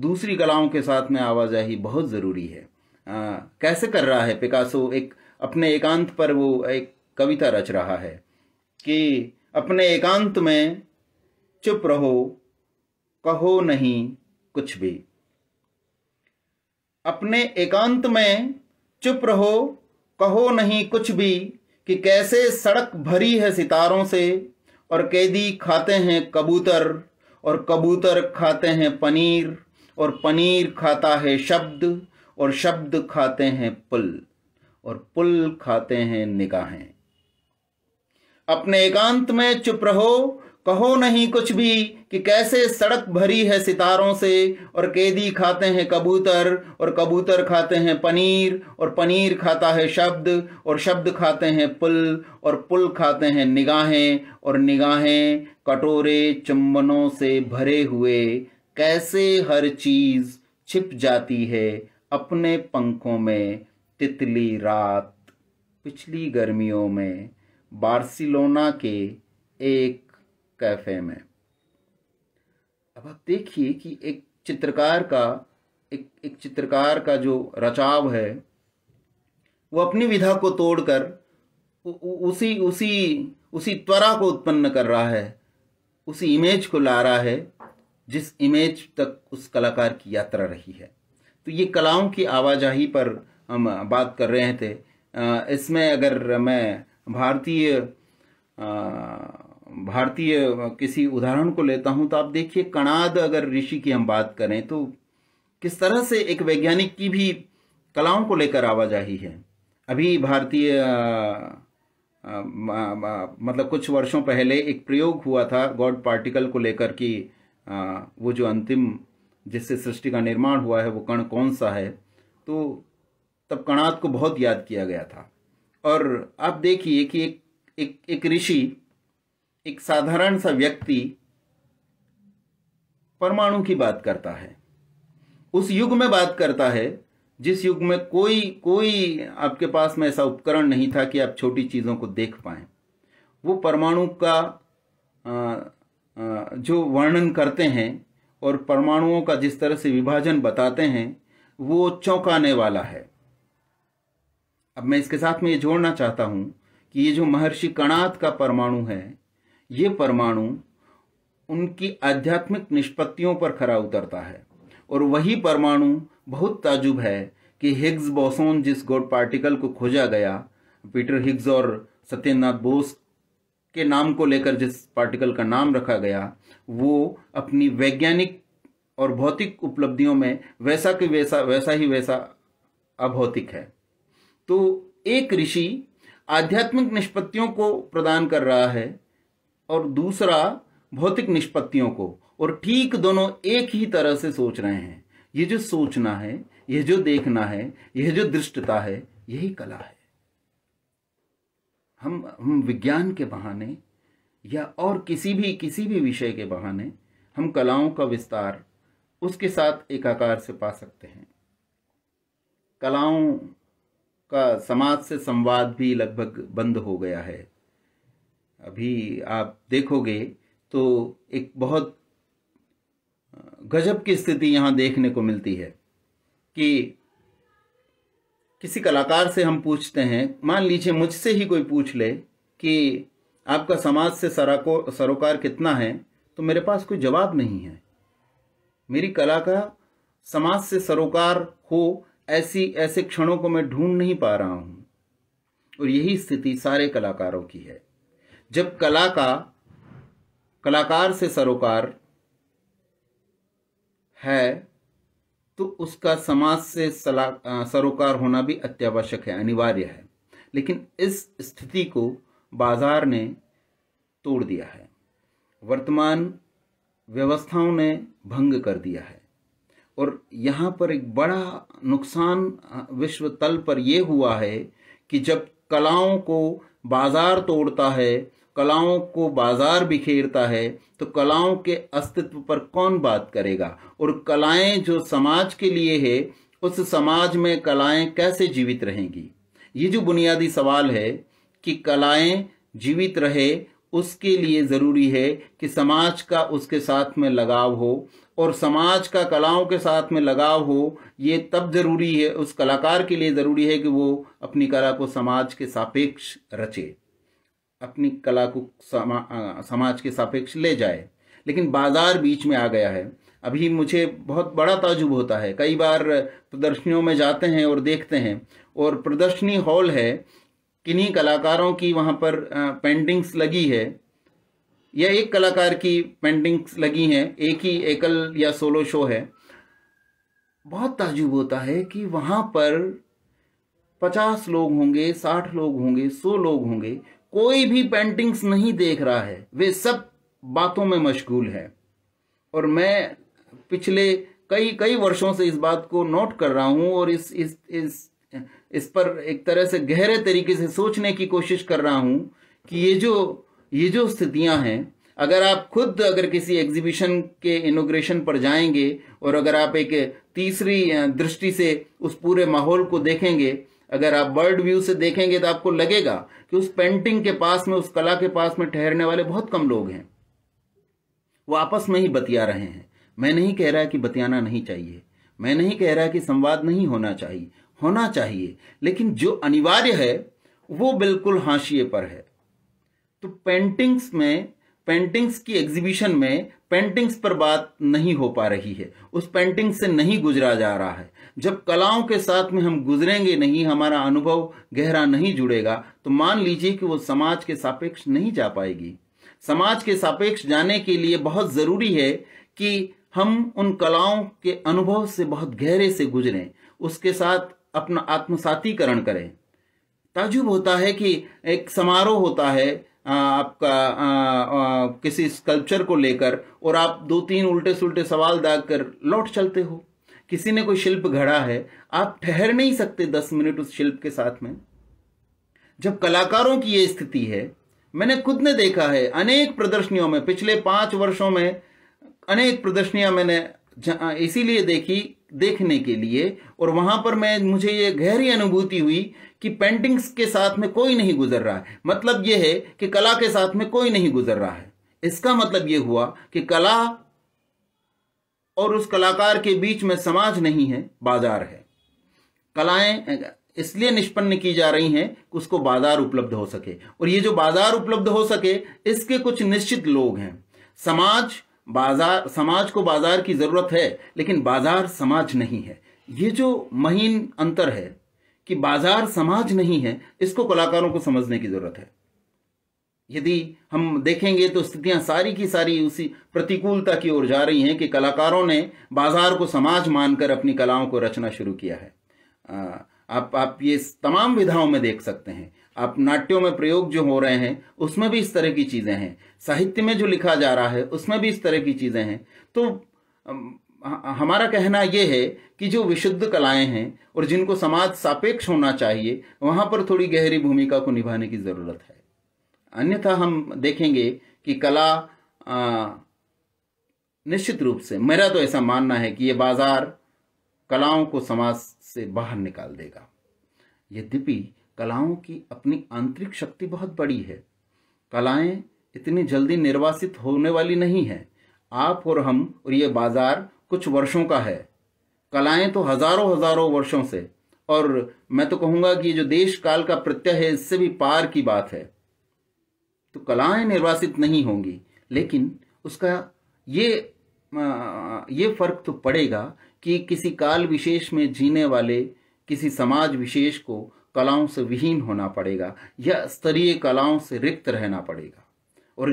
दूसरी कलाओं के साथ में आवाजाही बहुत ज़रूरी है आ, हाँ, कैसे कर रहा है पिकासो एक अपने एकांत पर वो एक कविता रच रहा है कि अपने एकांत में चुप रहो कहो नहीं कुछ भी अपने एकांत में चुप रहो कहो नहीं कुछ भी कि कैसे सड़क भरी है सितारों से और कैदी खाते हैं कबूतर और कबूतर खाते हैं पनीर और पनीर खाता है शब्द और शब्द खाते हैं पुल और पुल खाते हैं निगाहें अपने एकांत में चुप रहो कहो नहीं कुछ भी कि कैसे सड़क भरी है सितारों से और कैदी खाते हैं कबूतर और कबूतर खाते हैं पनीर और पनीर खाता है शब्द और शब्द खाते हैं पुल और पुल खाते हैं निगाहें और निगाहें कटोरे चुंबनों से भरे हुए कैसे हर चीज़ छिप जाती है अपने पंखों में तितली रात पिछली गर्मियों में बार्सिलोना के एक कैफ़े में अब आप देखिए कि एक चित्रकार का एक एक चित्रकार का जो रचाव है वो अपनी विधा को तोड़कर उसी उसी उसी त्वरा को उत्पन्न कर रहा है उसी इमेज को ला रहा है जिस इमेज तक उस कलाकार की यात्रा रही है तो ये कलाओं की आवाजाही पर हम बात कर रहे थे इसमें अगर मैं भारतीय भारतीय किसी उदाहरण को लेता हूं तो आप देखिए कणाद अगर ऋषि की हम बात करें तो किस तरह से एक वैज्ञानिक की भी कलाओं को लेकर आवाजाही है अभी भारतीय मतलब कुछ वर्षों पहले एक प्रयोग हुआ था गॉड पार्टिकल को लेकर कि वो जो अंतिम जिससे सृष्टि का निर्माण हुआ है वो कण कौन सा है तो तब कणाद को बहुत याद किया गया था और आप देखिए कि एक एक एक ऋषि एक साधारण सा व्यक्ति परमाणु की बात करता है उस युग में बात करता है जिस युग में कोई कोई आपके पास में ऐसा उपकरण नहीं था कि आप छोटी चीज़ों को देख पाए वो परमाणु का आ, आ, जो वर्णन करते हैं और परमाणुओं का जिस तरह से विभाजन बताते हैं वो चौंकाने वाला है अब मैं इसके साथ में ये जोड़ना चाहता हूं कि ये जो महर्षि कणाद का परमाणु है ये परमाणु उनकी आध्यात्मिक निष्पत्तियों पर खरा उतरता है और वही परमाणु बहुत ताजुब है कि हिग्स बोसोन जिस गोड पार्टिकल को खोजा गया पीटर हिग्स और सत्यनाथ बोस के नाम को लेकर जिस पार्टिकल का नाम रखा गया वो अपनी वैज्ञानिक और भौतिक उपलब्धियों में वैसा कि वैसा वैसा ही वैसा अभौतिक है तो एक ऋषि आध्यात्मिक निष्पत्तियों को प्रदान कर रहा है और दूसरा भौतिक निष्पत्तियों को और ठीक दोनों एक ही तरह से सोच रहे हैं ये जो सोचना है यह जो देखना है यह जो दृष्टता है यही कला है हम हम विज्ञान के बहाने या और किसी भी किसी भी विषय के बहाने हम कलाओं का विस्तार उसके साथ एकाकार से पा सकते हैं कलाओं का समाज से संवाद भी लगभग बंद हो गया है अभी आप देखोगे तो एक बहुत गजब की स्थिति यहाँ देखने को मिलती है कि किसी कलाकार से हम पूछते हैं मान लीजिए मुझसे ही कोई पूछ ले कि आपका समाज से सराको सरोकार कितना है तो मेरे पास कोई जवाब नहीं है मेरी कला का समाज से सरोकार हो ऐसी ऐसे क्षणों को मैं ढूंढ नहीं पा रहा हूं और यही स्थिति सारे कलाकारों की है जब कला का कलाकार से सरोकार है तो उसका समाज से सरोकार होना भी अत्यावश्यक है अनिवार्य है लेकिन इस स्थिति को बाजार ने तोड़ दिया है वर्तमान व्यवस्थाओं ने भंग कर दिया है और यहाँ पर एक बड़ा नुकसान विश्व तल पर यह हुआ है कि जब कलाओं को बाजार तोड़ता है कलाओं को बाजार बिखेरता है तो कलाओं के अस्तित्व पर कौन बात करेगा और कलाएं जो समाज के लिए है उस समाज में कलाएं कैसे जीवित रहेंगी ये जो बुनियादी सवाल है कि कलाएं जीवित रहे उसके लिए ज़रूरी है कि समाज का उसके साथ में लगाव हो और समाज का कलाओं के साथ में लगाव हो ये तब ज़रूरी है उस कलाकार के लिए ज़रूरी है कि वो अपनी कला को समाज के सापेक्ष रचे अपनी कला को समा, समाज के सापेक्ष ले जाए लेकिन बाजार बीच में आ गया है अभी मुझे बहुत बड़ा ताजुब होता है कई बार प्रदर्शनियों में जाते हैं और देखते हैं और प्रदर्शनी हॉल है किन्हीं कलाकारों की वहाँ पर पेंटिंग्स लगी है या एक कलाकार की पेंटिंग्स लगी हैं एक ही एकल या सोलो शो है बहुत ताजुब होता है कि वहाँ पर पचास लोग होंगे साठ लोग होंगे सौ लोग होंगे कोई भी पेंटिंग्स नहीं देख रहा है वे सब बातों में मशगूल हैं और मैं पिछले कई कई वर्षों से इस बात को नोट कर रहा हूं और इस इस इस इस पर एक तरह से गहरे तरीके से सोचने की कोशिश कर रहा हूं कि ये जो ये जो स्थितियां हैं अगर आप खुद अगर किसी एग्जीबिशन के इनोग्रेशन पर जाएंगे और अगर आप एक तीसरी दृष्टि से उस पूरे माहौल को देखेंगे अगर आप बर्ड व्यू से देखेंगे तो आपको लगेगा कि उस पेंटिंग के पास में उस कला के पास में ठहरने वाले बहुत कम लोग हैं वो आपस में ही बतिया रहे हैं मैं नहीं कह रहा कि बतियाना नहीं चाहिए मैं नहीं कह रहा कि संवाद नहीं होना चाहिए होना चाहिए लेकिन जो अनिवार्य है वो बिल्कुल हाशिए पर है तो पेंटिंग्स में पेंटिंग्स की एग्जीबिशन में पेंटिंग्स पर बात नहीं हो पा रही है उस पेंटिंग से नहीं गुजरा जा रहा है जब कलाओं के साथ में हम गुजरेंगे नहीं हमारा अनुभव गहरा नहीं जुड़ेगा तो मान लीजिए कि वो समाज के सापेक्ष नहीं जा पाएगी समाज के सापेक्ष जाने के लिए बहुत ज़रूरी है कि हम उन कलाओं के अनुभव से बहुत गहरे से गुजरें उसके साथ अपना आत्मसातीकरण करें ताजुब होता है कि एक समारोह होता है आपका आ, आ, किसी स्कल्पचर को लेकर और आप दो तीन उल्टे सुलटे सवाल दाग कर लौट चलते हो किसी ने कोई शिल्प घड़ा है आप ठहर नहीं सकते दस मिनट उस शिल्प के साथ में जब कलाकारों की ये स्थिति है मैंने खुद ने देखा है अनेक प्रदर्शनियों में पिछले पांच वर्षों में अनेक प्रदर्शनियां मैंने इसीलिए देखी देखने के लिए और वहां पर मैं मुझे ये गहरी अनुभूति हुई कि पेंटिंग्स के साथ में कोई नहीं गुजर रहा है मतलब यह है कि कला के साथ में कोई नहीं गुजर रहा है इसका मतलब यह हुआ कि कला और उस कलाकार के बीच में समाज नहीं है बाजार है कलाएं इसलिए निष्पन्न की जा रही हैं कि उसको बाजार उपलब्ध हो सके और ये जो बाजार उपलब्ध हो सके इसके कुछ निश्चित लोग हैं समाज बाजार समाज को बाजार की जरूरत है लेकिन बाजार समाज नहीं है ये जो महीन अंतर है कि बाजार समाज नहीं है इसको कलाकारों को समझने की जरूरत है यदि हम देखेंगे तो स्थितियां सारी की सारी उसी प्रतिकूलता की ओर जा रही हैं कि कलाकारों ने बाजार को समाज मानकर अपनी कलाओं को रचना शुरू किया है आ, आप आप ये तमाम विधाओं में देख सकते हैं आप नाट्यों में प्रयोग जो हो रहे हैं उसमें भी इस तरह की चीज़ें हैं साहित्य में जो लिखा जा रहा है उसमें भी इस तरह की चीज़ें हैं तो हमारा कहना यह है कि जो विशुद्ध कलाएं हैं और जिनको समाज सापेक्ष होना चाहिए वहां पर थोड़ी गहरी भूमिका को निभाने की ज़रूरत है अन्यथा हम देखेंगे कि कला आ, निश्चित रूप से मेरा तो ऐसा मानना है कि ये बाजार कलाओं को समाज से बाहर निकाल देगा यद्यपि कलाओं की अपनी आंतरिक शक्ति बहुत बड़ी है कलाएं इतनी जल्दी निर्वासित होने वाली नहीं है आप और हम और ये बाजार कुछ वर्षों का है कलाएं तो हजारों हजारों वर्षों से और मैं तो कहूंगा कि जो देश काल का प्रत्यय है इससे भी पार की बात है तो कलाएं निर्वासित नहीं होंगी लेकिन उसका ये ये फर्क तो पड़ेगा कि किसी काल विशेष में जीने वाले किसी समाज विशेष को कलाओं से विहीन होना पड़ेगा या स्तरीय कलाओं से रिक्त रहना पड़ेगा और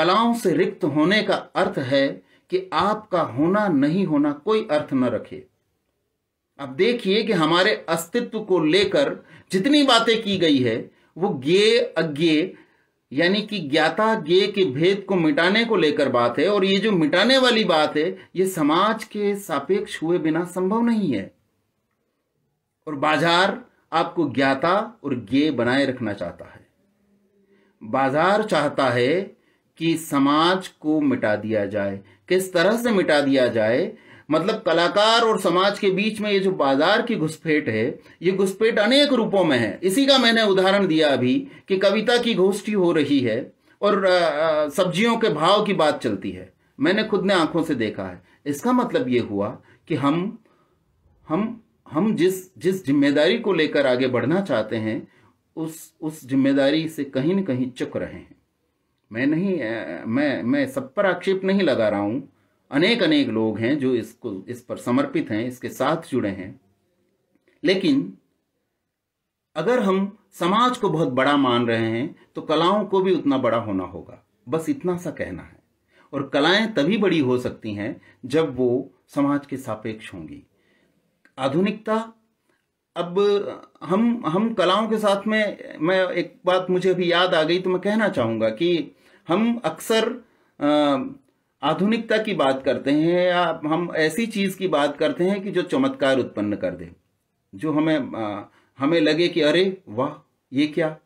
कलाओं से रिक्त होने का अर्थ है कि आपका होना नहीं होना कोई अर्थ न रखे अब देखिए कि हमारे अस्तित्व को लेकर जितनी बातें की गई है वो गे अज्ञे यानी कि ज्ञाता गे के भेद को मिटाने को लेकर बात है और ये जो मिटाने वाली बात है ये समाज के सापेक्ष हुए बिना संभव नहीं है और बाजार आपको ज्ञाता और गे बनाए रखना चाहता है बाजार चाहता है कि समाज को मिटा दिया जाए किस तरह से मिटा दिया जाए मतलब कलाकार और समाज के बीच में ये जो बाजार की घुसपैठ है ये घुसपैठ अनेक रूपों में है इसी का मैंने उदाहरण दिया अभी कि कविता की गोष्ठी हो रही है और सब्जियों के भाव की बात चलती है मैंने खुद ने आंखों से देखा है इसका मतलब ये हुआ कि हम हम हम जिस जिस जिम्मेदारी को लेकर आगे बढ़ना चाहते हैं उस उस जिम्मेदारी से कहीं ना कहीं चुक रहे हैं मैं नहीं मैं मैं सब पर आक्षेप नहीं लगा रहा हूं अनेक अनेक लोग हैं जो इसको इस पर समर्पित हैं इसके साथ जुड़े हैं लेकिन अगर हम समाज को बहुत बड़ा मान रहे हैं तो कलाओं को भी उतना बड़ा होना होगा बस इतना सा कहना है और कलाएं तभी बड़ी हो सकती हैं जब वो समाज के सापेक्ष होंगी आधुनिकता अब हम हम कलाओं के साथ में मैं एक बात मुझे अभी याद आ गई तो मैं कहना चाहूंगा कि हम अक्सर आधुनिकता की बात करते हैं या हम ऐसी चीज़ की बात करते हैं कि जो चमत्कार उत्पन्न कर दे जो हमें आ, हमें लगे कि अरे वाह ये क्या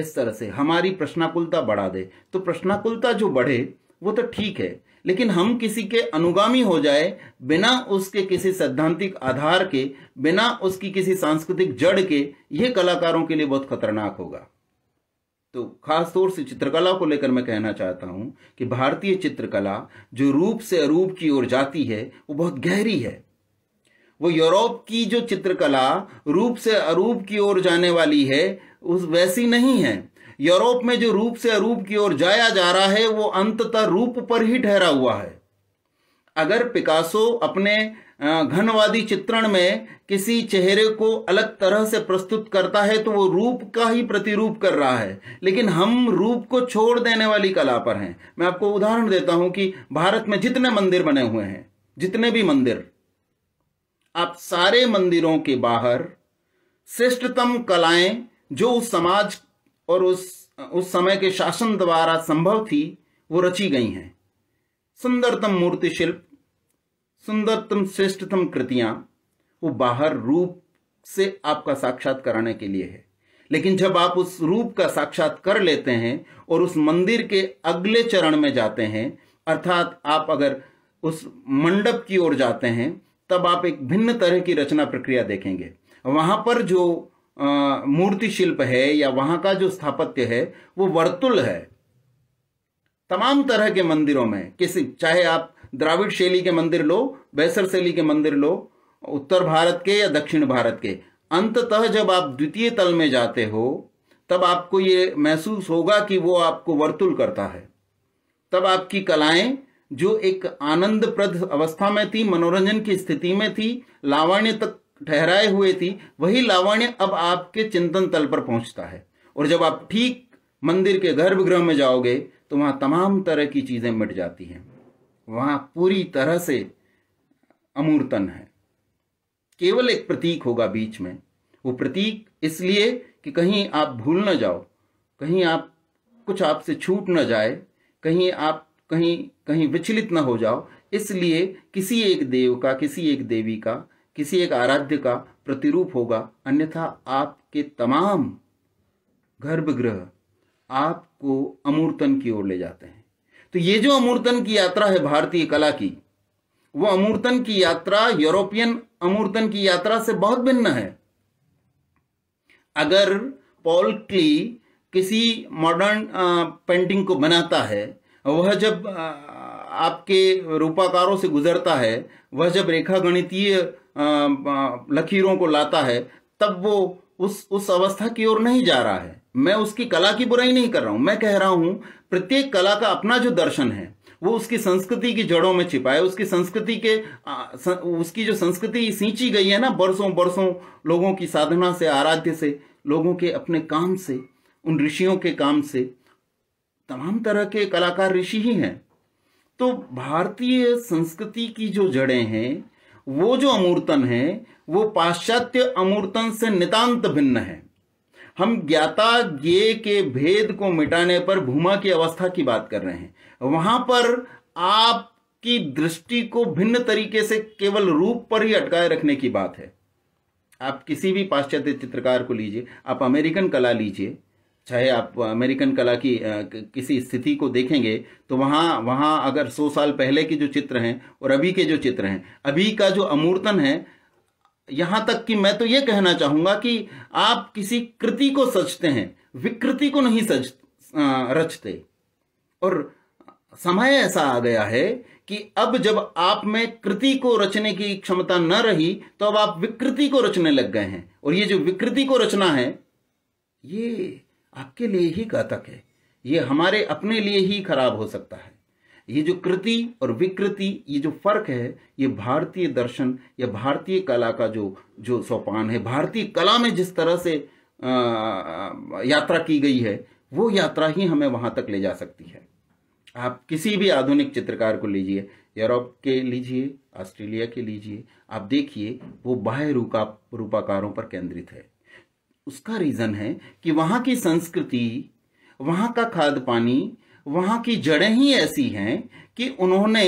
इस तरह से हमारी प्रश्नाकुलता बढ़ा दे तो प्रश्नाकुलता जो बढ़े वो तो ठीक है लेकिन हम किसी के अनुगामी हो जाए बिना उसके किसी सैद्धांतिक आधार के बिना उसकी किसी सांस्कृतिक जड़ के ये कलाकारों के लिए बहुत खतरनाक होगा तो खासतौर से चित्रकला को लेकर मैं कहना चाहता हूं कि भारतीय चित्रकला जो रूप से अरूप की ओर जाती है वो बहुत गहरी है वो यूरोप की जो चित्रकला रूप से अरूप की ओर जाने वाली है उस वैसी नहीं है यूरोप में जो रूप से अरूप की ओर जाया जा रहा है वो अंततः रूप पर ही ठहरा हुआ है अगर पिकासो अपने घनवादी चित्रण में किसी चेहरे को अलग तरह से प्रस्तुत करता है तो वो रूप का ही प्रतिरूप कर रहा है लेकिन हम रूप को छोड़ देने वाली कला पर हैं मैं आपको उदाहरण देता हूं कि भारत में जितने मंदिर बने हुए हैं जितने भी मंदिर आप सारे मंदिरों के बाहर श्रेष्ठतम कलाएं जो उस समाज और उस उस समय के शासन द्वारा संभव थी वो रची गई हैं सुंदरतम मूर्ति शिल्प सुंदरतम श्रेष्ठतम कृतियां वो बाहर रूप से आपका साक्षात कराने के लिए है लेकिन जब आप उस रूप का साक्षात कर लेते हैं और उस मंदिर के अगले चरण में जाते हैं अर्थात आप अगर उस मंडप की ओर जाते हैं तब आप एक भिन्न तरह की रचना प्रक्रिया देखेंगे वहां पर जो मूर्ति शिल्प है या वहां का जो स्थापत्य है वो वर्तुल है तमाम तरह के मंदिरों में किसी चाहे आप द्राविड शैली के मंदिर लो बैसर शैली के मंदिर लो उत्तर भारत के या दक्षिण भारत के अंततः जब आप द्वितीय तल में जाते हो तब आपको ये महसूस होगा कि वो आपको वर्तुल करता है तब आपकी कलाएं जो एक आनंदप्रद अवस्था में थी मनोरंजन की स्थिति में थी लावण्य तक ठहराए हुए थी वही लावण्य अब आपके चिंतन तल पर पहुंचता है और जब आप ठीक मंदिर के गर्भगृह में जाओगे तो वहां तमाम तरह की चीजें मिट जाती हैं वहां पूरी तरह से अमूर्तन है केवल एक प्रतीक होगा बीच में वो प्रतीक इसलिए कि कहीं आप भूल ना जाओ कहीं आप कुछ आपसे छूट ना जाए कहीं आप कहीं कहीं विचलित ना हो जाओ इसलिए किसी एक देव का किसी एक देवी का किसी एक आराध्य का प्रतिरूप होगा अन्यथा आपके तमाम गर्भगृह आपको अमूर्तन की ओर ले जाते हैं तो ये जो अमूर्तन की यात्रा है भारतीय कला की वो अमूर्तन की यात्रा यूरोपियन अमूर्तन की यात्रा से बहुत भिन्न है अगर पॉल क्ली किसी मॉडर्न पेंटिंग को बनाता है वह जब आपके रूपाकारों से गुजरता है वह जब रेखा गणितीय लकीरों को लाता है तब वो उस उस अवस्था की ओर नहीं जा रहा है मैं उसकी कला की बुराई नहीं कर रहा हूं मैं कह रहा हूं प्रत्येक कला का अपना जो दर्शन है वो उसकी संस्कृति की जड़ों में छिपा है उसकी संस्कृति के उसकी जो संस्कृति सींची गई है ना बरसों बरसों लोगों की साधना से आराध्य से लोगों के अपने काम से उन ऋषियों के काम से तमाम तरह के कलाकार ऋषि ही हैं तो भारतीय संस्कृति की जो जड़ें हैं वो जो अमूर्तन है वो पाश्चात्य अमूर्तन से नितांत भिन्न है हम ज्ञाता ज्ञे के भेद को मिटाने पर भूमा की अवस्था की बात कर रहे हैं वहां पर आपकी दृष्टि को भिन्न तरीके से केवल रूप पर ही अटकाए रखने की बात है आप किसी भी पाश्चात्य चित्रकार को लीजिए आप अमेरिकन कला लीजिए चाहे आप अमेरिकन कला की आ, किसी स्थिति को देखेंगे तो वहाँ वहाँ अगर सौ साल पहले के जो चित्र हैं और अभी के जो चित्र हैं अभी का जो अमूर्तन है यहां तक कि मैं तो यह कहना चाहूंगा कि आप किसी कृति को सजते हैं विकृति को नहीं सज रचते और समय ऐसा आ गया है कि अब जब आप में कृति को रचने की क्षमता न रही तो अब आप विकृति को रचने लग गए हैं और ये जो विकृति को रचना है ये आपके लिए ही घातक है ये हमारे अपने लिए ही खराब हो सकता है ये जो कृति और विकृति ये जो फर्क है ये भारतीय दर्शन या भारतीय कला का जो जो सोपान है भारतीय कला में जिस तरह से आ, यात्रा की गई है वो यात्रा ही हमें वहां तक ले जा सकती है आप किसी भी आधुनिक चित्रकार को लीजिए यूरोप के लीजिए ऑस्ट्रेलिया के लीजिए आप देखिए वो बाह्य रूपा रूपाकारों पर केंद्रित है उसका रीज़न है कि वहां की संस्कृति वहां का खाद पानी वहाँ की जड़ें ही ऐसी हैं कि उन्होंने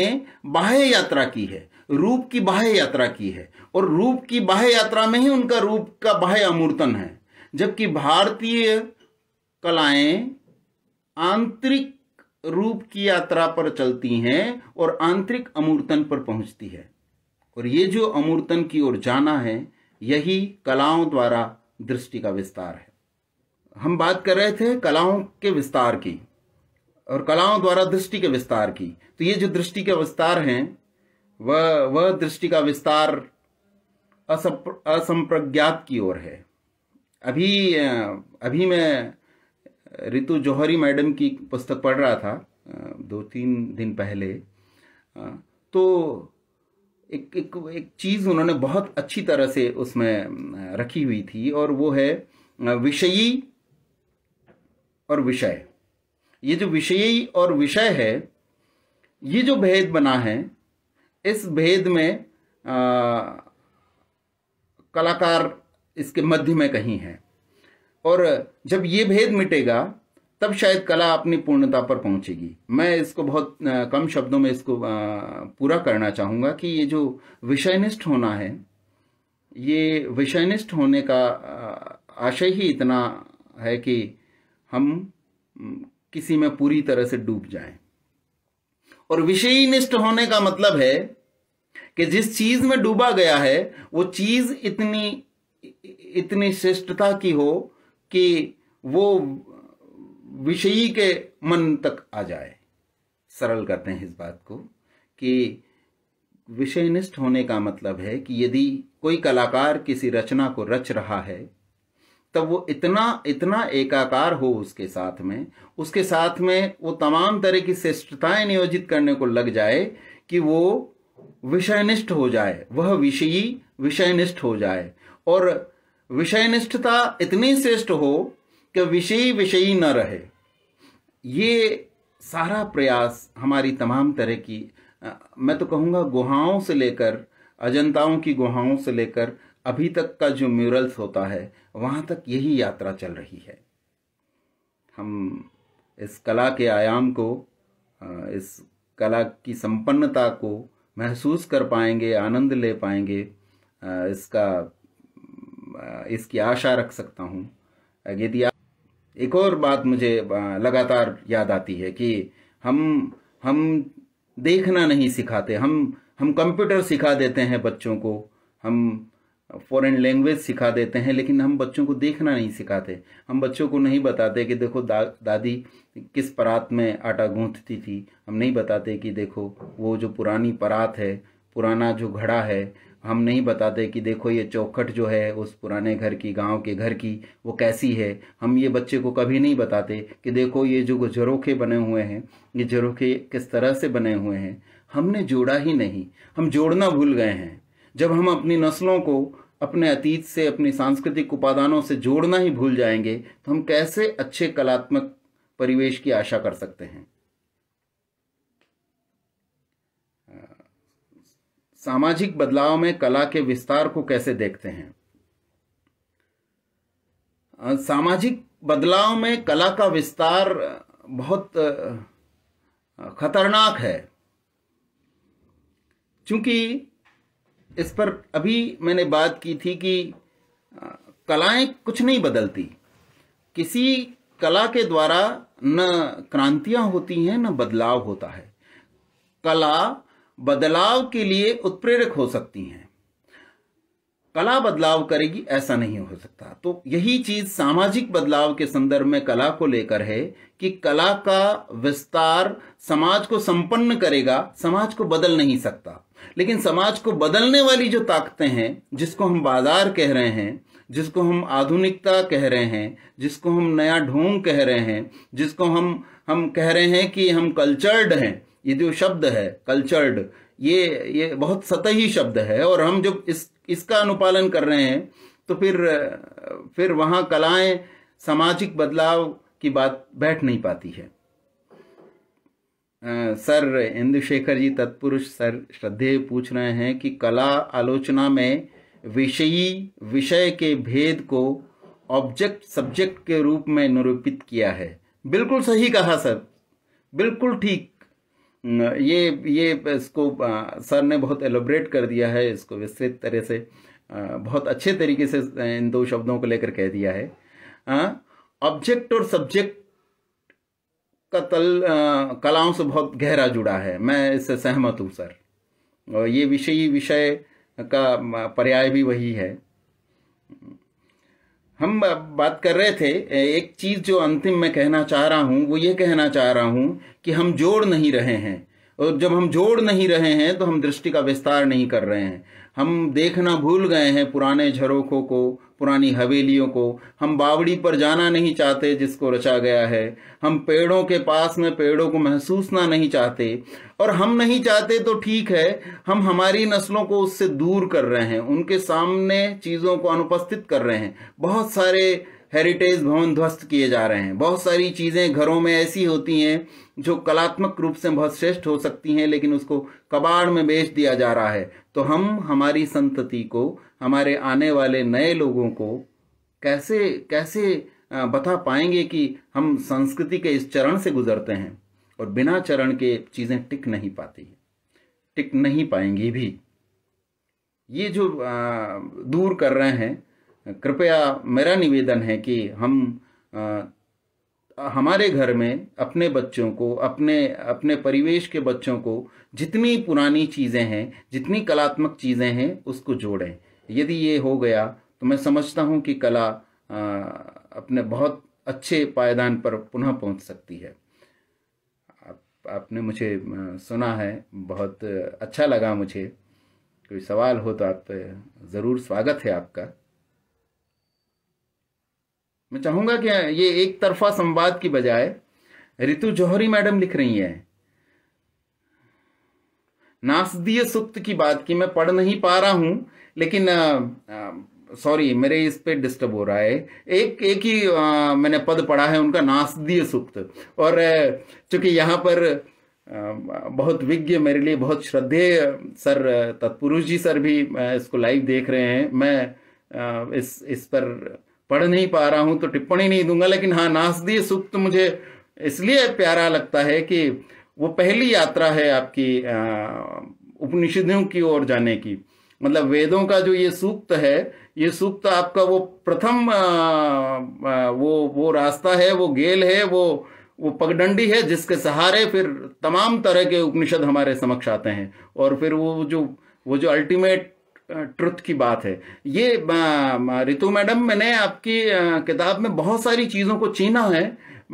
बाह्य यात्रा की है रूप की बाह्य यात्रा की है और रूप की बाह्य यात्रा में ही उनका रूप का बाह्य अमूर्तन है जबकि भारतीय कलाएं आंतरिक रूप की यात्रा पर चलती हैं और आंतरिक अमूर्तन पर पहुंचती है और ये जो अमूर्तन की ओर जाना है यही कलाओं द्वारा दृष्टि का विस्तार है हम बात कर रहे थे कलाओं के विस्तार की और कलाओं द्वारा दृष्टि के विस्तार की तो ये जो दृष्टि के विस्तार हैं वह वह दृष्टि का विस्तार असंप्रज्ञात की ओर है अभी अभी मैं रितु जौहरी मैडम की पुस्तक पढ़ रहा था दो तीन दिन पहले तो एक एक एक चीज़ उन्होंने बहुत अच्छी तरह से उसमें रखी हुई थी और वो है विषयी और विषय ये जो विषयी और विषय है ये जो भेद बना है इस भेद में आ, कलाकार इसके मध्य में कहीं है और जब ये भेद मिटेगा तब शायद कला अपनी पूर्णता पर पहुंचेगी मैं इसको बहुत कम शब्दों में इसको पूरा करना चाहूँगा कि ये जो विषयनिष्ठ होना है ये विषयनिष्ठ होने का आशय ही इतना है कि हम किसी में पूरी तरह से डूब जाए और विषयी निष्ठ होने का मतलब है कि जिस चीज में डूबा गया है वो चीज इतनी इतनी श्रेष्ठता की हो कि वो विषयी के मन तक आ जाए सरल करते हैं इस बात को कि विषयनिष्ठ होने का मतलब है कि यदि कोई कलाकार किसी रचना को रच रहा है तब तो वो इतना इतना एकाकार हो उसके साथ में उसके साथ में वो तमाम तरह की श्रेष्ठताएं नियोजित करने को लग जाए कि वो विषयनिष्ठ हो जाए वह विषयी विषयनिष्ठ हो जाए और विषयनिष्ठता इतनी श्रेष्ठ हो कि विषयी विषयी न रहे ये सारा प्रयास हमारी तमाम तरह की मैं तो कहूँगा गुहाओं से लेकर अजंताओं की गुहाओं से लेकर अभी तक का जो म्यूरल्स होता है वहाँ तक यही यात्रा चल रही है हम इस कला के आयाम को इस कला की संपन्नता को महसूस कर पाएंगे आनंद ले पाएंगे इसका इसकी आशा रख सकता हूँ यदि एक और बात मुझे लगातार याद आती है कि हम हम देखना नहीं सिखाते हम हम कंप्यूटर सिखा देते हैं बच्चों को हम फॉरेन लैंग्वेज सिखा देते हैं लेकिन हम बच्चों को देखना नहीं सिखाते हम बच्चों को नहीं बताते कि देखो दा दादी किस परात में आटा गूंथती थी हम नहीं बताते कि देखो वो जो पुरानी परात है पुराना जो घड़ा है हम नहीं बताते कि देखो ये चौखट जो है उस पुराने घर की गांव के घर की वो कैसी है हम ये बच्चे को कभी नहीं बताते कि देखो ये जो झरोखे बने हुए हैं ये झरोखे किस तरह से बने हुए हैं हमने जोड़ा ही नहीं हम जोड़ना भूल गए हैं जब हम अपनी नस्लों को अपने अतीत से अपनी सांस्कृतिक उपादानों से जोड़ना ही भूल जाएंगे तो हम कैसे अच्छे कलात्मक परिवेश की आशा कर सकते हैं सामाजिक बदलाव में कला के विस्तार को कैसे देखते हैं सामाजिक बदलाव में कला का विस्तार बहुत खतरनाक है क्योंकि इस पर अभी मैंने बात की थी कि कलाएं कुछ नहीं बदलती किसी कला के द्वारा न क्रांतियां होती हैं न बदलाव होता है कला बदलाव के लिए उत्प्रेरक हो सकती हैं कला बदलाव करेगी ऐसा नहीं हो सकता तो यही चीज सामाजिक बदलाव के संदर्भ में कला को लेकर है कि कला का विस्तार समाज को संपन्न करेगा समाज को बदल नहीं सकता लेकिन समाज को बदलने वाली जो ताकतें हैं जिसको हम बाजार कह रहे हैं जिसको हम आधुनिकता कह रहे हैं जिसको हम नया ढोंग कह रहे हैं जिसको हम हम कह रहे हैं कि हम कल्चर्ड हैं ये जो शब्द है कल्चर्ड ये ये बहुत सतही शब्द है और हम जब इस इसका अनुपालन कर रहे हैं तो फिर फिर वहाँ कलाएं सामाजिक बदलाव की बात बैठ नहीं पाती है सर इंदुशेखर जी तत्पुरुष सर श्रद्धेय पूछ रहे हैं कि कला आलोचना में विषयी विषय के भेद को ऑब्जेक्ट सब्जेक्ट के रूप में निरूपित किया है बिल्कुल सही कहा सर बिल्कुल ठीक ये ये इसको सर ने बहुत एलोब्रेट कर दिया है इसको विस्तृत तरह से बहुत अच्छे तरीके से इन दो शब्दों को लेकर कह दिया है ऑब्जेक्ट और सब्जेक्ट का तल कलाओं से बहुत गहरा जुड़ा है मैं इससे सहमत हूँ सर और ये विषयी विषय का पर्याय भी वही है हम बात कर रहे थे एक चीज़ जो अंतिम में कहना चाह रहा हूँ वो ये कहना चाह रहा हूँ कि हम जोड़ नहीं रहे हैं और जब हम जोड़ नहीं रहे हैं तो हम दृष्टि का विस्तार नहीं कर रहे हैं हम देखना भूल गए हैं पुराने झरोखों को पुरानी हवेलियों को हम बावड़ी पर जाना नहीं चाहते जिसको रचा गया है हम पेड़ों के पास में पेड़ों को महसूसना नहीं चाहते और हम नहीं चाहते तो ठीक है हम हमारी नस्लों को उससे दूर कर रहे हैं उनके सामने चीज़ों को अनुपस्थित कर रहे हैं बहुत सारे हेरिटेज भवन ध्वस्त किए जा रहे हैं बहुत सारी चीज़ें घरों में ऐसी होती हैं जो कलात्मक रूप से बहुत श्रेष्ठ हो सकती हैं लेकिन उसको कबाड़ में बेच दिया जा रहा है तो हम हमारी संतति को हमारे आने वाले नए लोगों को कैसे कैसे बता पाएंगे कि हम संस्कृति के इस चरण से गुजरते हैं और बिना चरण के चीज़ें टिक नहीं पाती टिक नहीं पाएंगी भी ये जो दूर कर रहे हैं कृपया मेरा निवेदन है कि हम हमारे घर में अपने बच्चों को अपने अपने परिवेश के बच्चों को जितनी पुरानी चीज़ें हैं जितनी कलात्मक चीज़ें हैं उसको जोड़ें यदि ये हो गया तो मैं समझता हूँ कि कला अपने बहुत अच्छे पायदान पर पुनः पहुँच सकती है आप, आपने मुझे सुना है बहुत अच्छा लगा मुझे कोई सवाल हो तो आप ज़रूर स्वागत है आपका मैं चाहूँगा कि ये एक तरफा संवाद की बजाय ऋतु जौहरी मैडम लिख रही हैं नासदीय सुक्त की बात की मैं पढ़ नहीं पा रहा हूं लेकिन सॉरी मेरे इस पे डिस्टर्ब हो रहा है एक एक ही आ, मैंने पद पढ़ा है उनका नासदीय सुप्त और चूंकि यहाँ पर बहुत विज्ञ मेरे लिए बहुत श्रद्धेय सर तत्पुरुष जी सर भी इसको लाइव देख रहे हैं मैं इस इस पर पढ़ नहीं पा रहा हूं तो टिप्पणी नहीं दूंगा लेकिन हाँ नासदीय सुप्त मुझे इसलिए प्यारा लगता है कि वो पहली यात्रा है आपकी उपनिषदों की ओर जाने की मतलब वेदों का जो ये सूक्त है ये सूक्त आपका वो प्रथम वो वो रास्ता है वो गेल है वो वो पगडंडी है जिसके सहारे फिर तमाम तरह के उपनिषद हमारे समक्ष आते हैं और फिर वो जो वो जो अल्टीमेट ट्रुथ की बात है ये रितु मैडम मैंने आपकी किताब में बहुत सारी चीज़ों को चीना है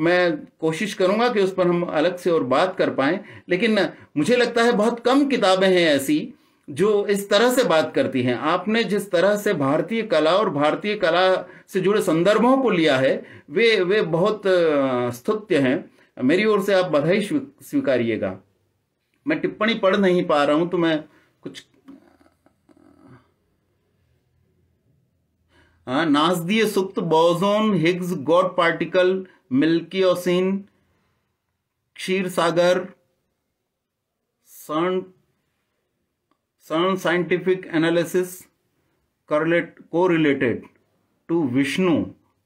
मैं कोशिश करूंगा कि उस पर हम अलग से और बात कर पाए लेकिन मुझे लगता है बहुत कम किताबें हैं ऐसी जो इस तरह से बात करती हैं आपने जिस तरह से भारतीय कला और भारतीय कला से जुड़े संदर्भों को लिया है वे वे बहुत स्तुत्य हैं मेरी ओर से आप बधाई स्वीकारिएगा मैं टिप्पणी पढ़ नहीं पा रहा हूं तो मैं कुछ हाँ, नाजदीय सुप्त boson Higgs God particle milky ocean Kshir Sagar sun sun scientific analysis को related to Vishnu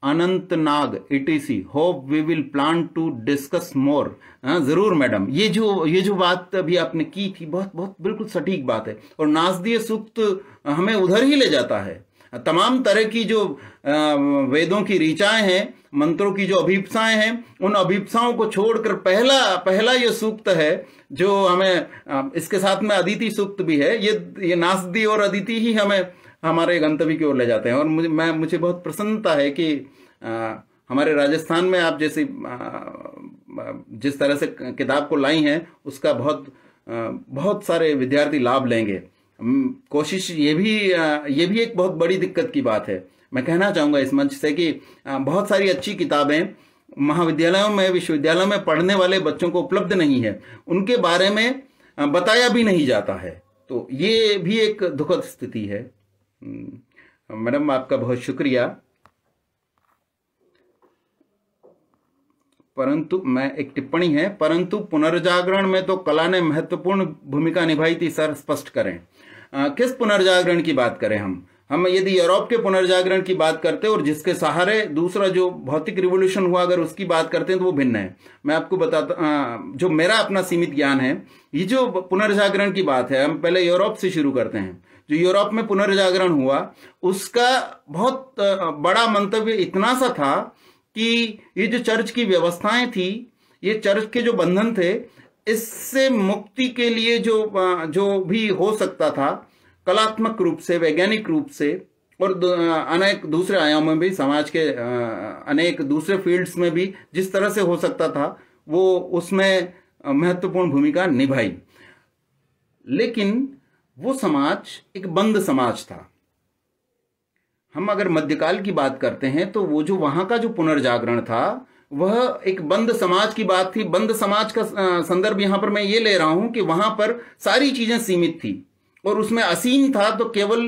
Anant Nag etc hope we will plan to discuss more जरूर मैडम ये जो ये जो बात अभी आपने की थी बहुत बहुत बिल्कुल सटीक बात है और नाजदीय सूक्त हमें उधर ही ले जाता है तमाम तरह की जो वेदों की रिचाएं हैं मंत्रों की जो अभिप्साएं हैं उन अभिप्साओं को छोड़कर पहला पहला ये सूक्त है जो हमें इसके साथ में अदिति सूक्त भी है ये ये नासदी और अदिति ही हमें हमारे गंतव्य की ओर ले जाते हैं और मुझे मैं मुझे बहुत प्रसन्नता है कि आ, हमारे राजस्थान में आप जैसी जिस तरह से किताब को लाई हैं उसका बहुत बहुत सारे विद्यार्थी लाभ लेंगे कोशिश ये भी ये भी एक बहुत बड़ी दिक्कत की बात है मैं कहना चाहूँगा इस मंच से कि बहुत सारी अच्छी किताबें महाविद्यालयों में विश्वविद्यालयों में पढ़ने वाले बच्चों को उपलब्ध नहीं है उनके बारे में बताया भी नहीं जाता है तो ये भी एक दुखद स्थिति है हम्म, मैडम आपका बहुत शुक्रिया परंतु मैं एक टिप्पणी है परंतु पुनर्जागरण में तो कला ने महत्वपूर्ण भूमिका निभाई थी सर स्पष्ट करें किस पुनर्जागरण की बात करें हम हम यदि यूरोप के पुनर्जागरण की बात करते हैं और जिसके सहारे दूसरा जो भौतिक रिवोल्यूशन हुआ अगर उसकी बात करते हैं तो वो भिन्न है मैं आपको बताता जो मेरा अपना सीमित ज्ञान है ये जो पुनर्जागरण की बात है हम पहले यूरोप से शुरू करते हैं जो यूरोप में पुनर्जागरण हुआ उसका बहुत बड़ा मंतव्य इतना सा था कि ये जो चर्च की व्यवस्थाएं थी ये चर्च के जो बंधन थे इससे मुक्ति के लिए जो जो भी हो सकता था कलात्मक रूप से वैज्ञानिक रूप से और अनेक दूसरे आयाम में भी समाज के अनेक दूसरे फील्ड्स में भी जिस तरह से हो सकता था वो उसमें महत्वपूर्ण भूमिका निभाई लेकिन वो समाज एक बंद समाज था हम अगर मध्यकाल की बात करते हैं तो वो जो वहां का जो पुनर्जागरण था वह एक बंद समाज की बात थी बंद समाज का संदर्भ यहां पर मैं ये ले रहा हूं कि वहां पर सारी चीजें सीमित थी और उसमें असीम था तो केवल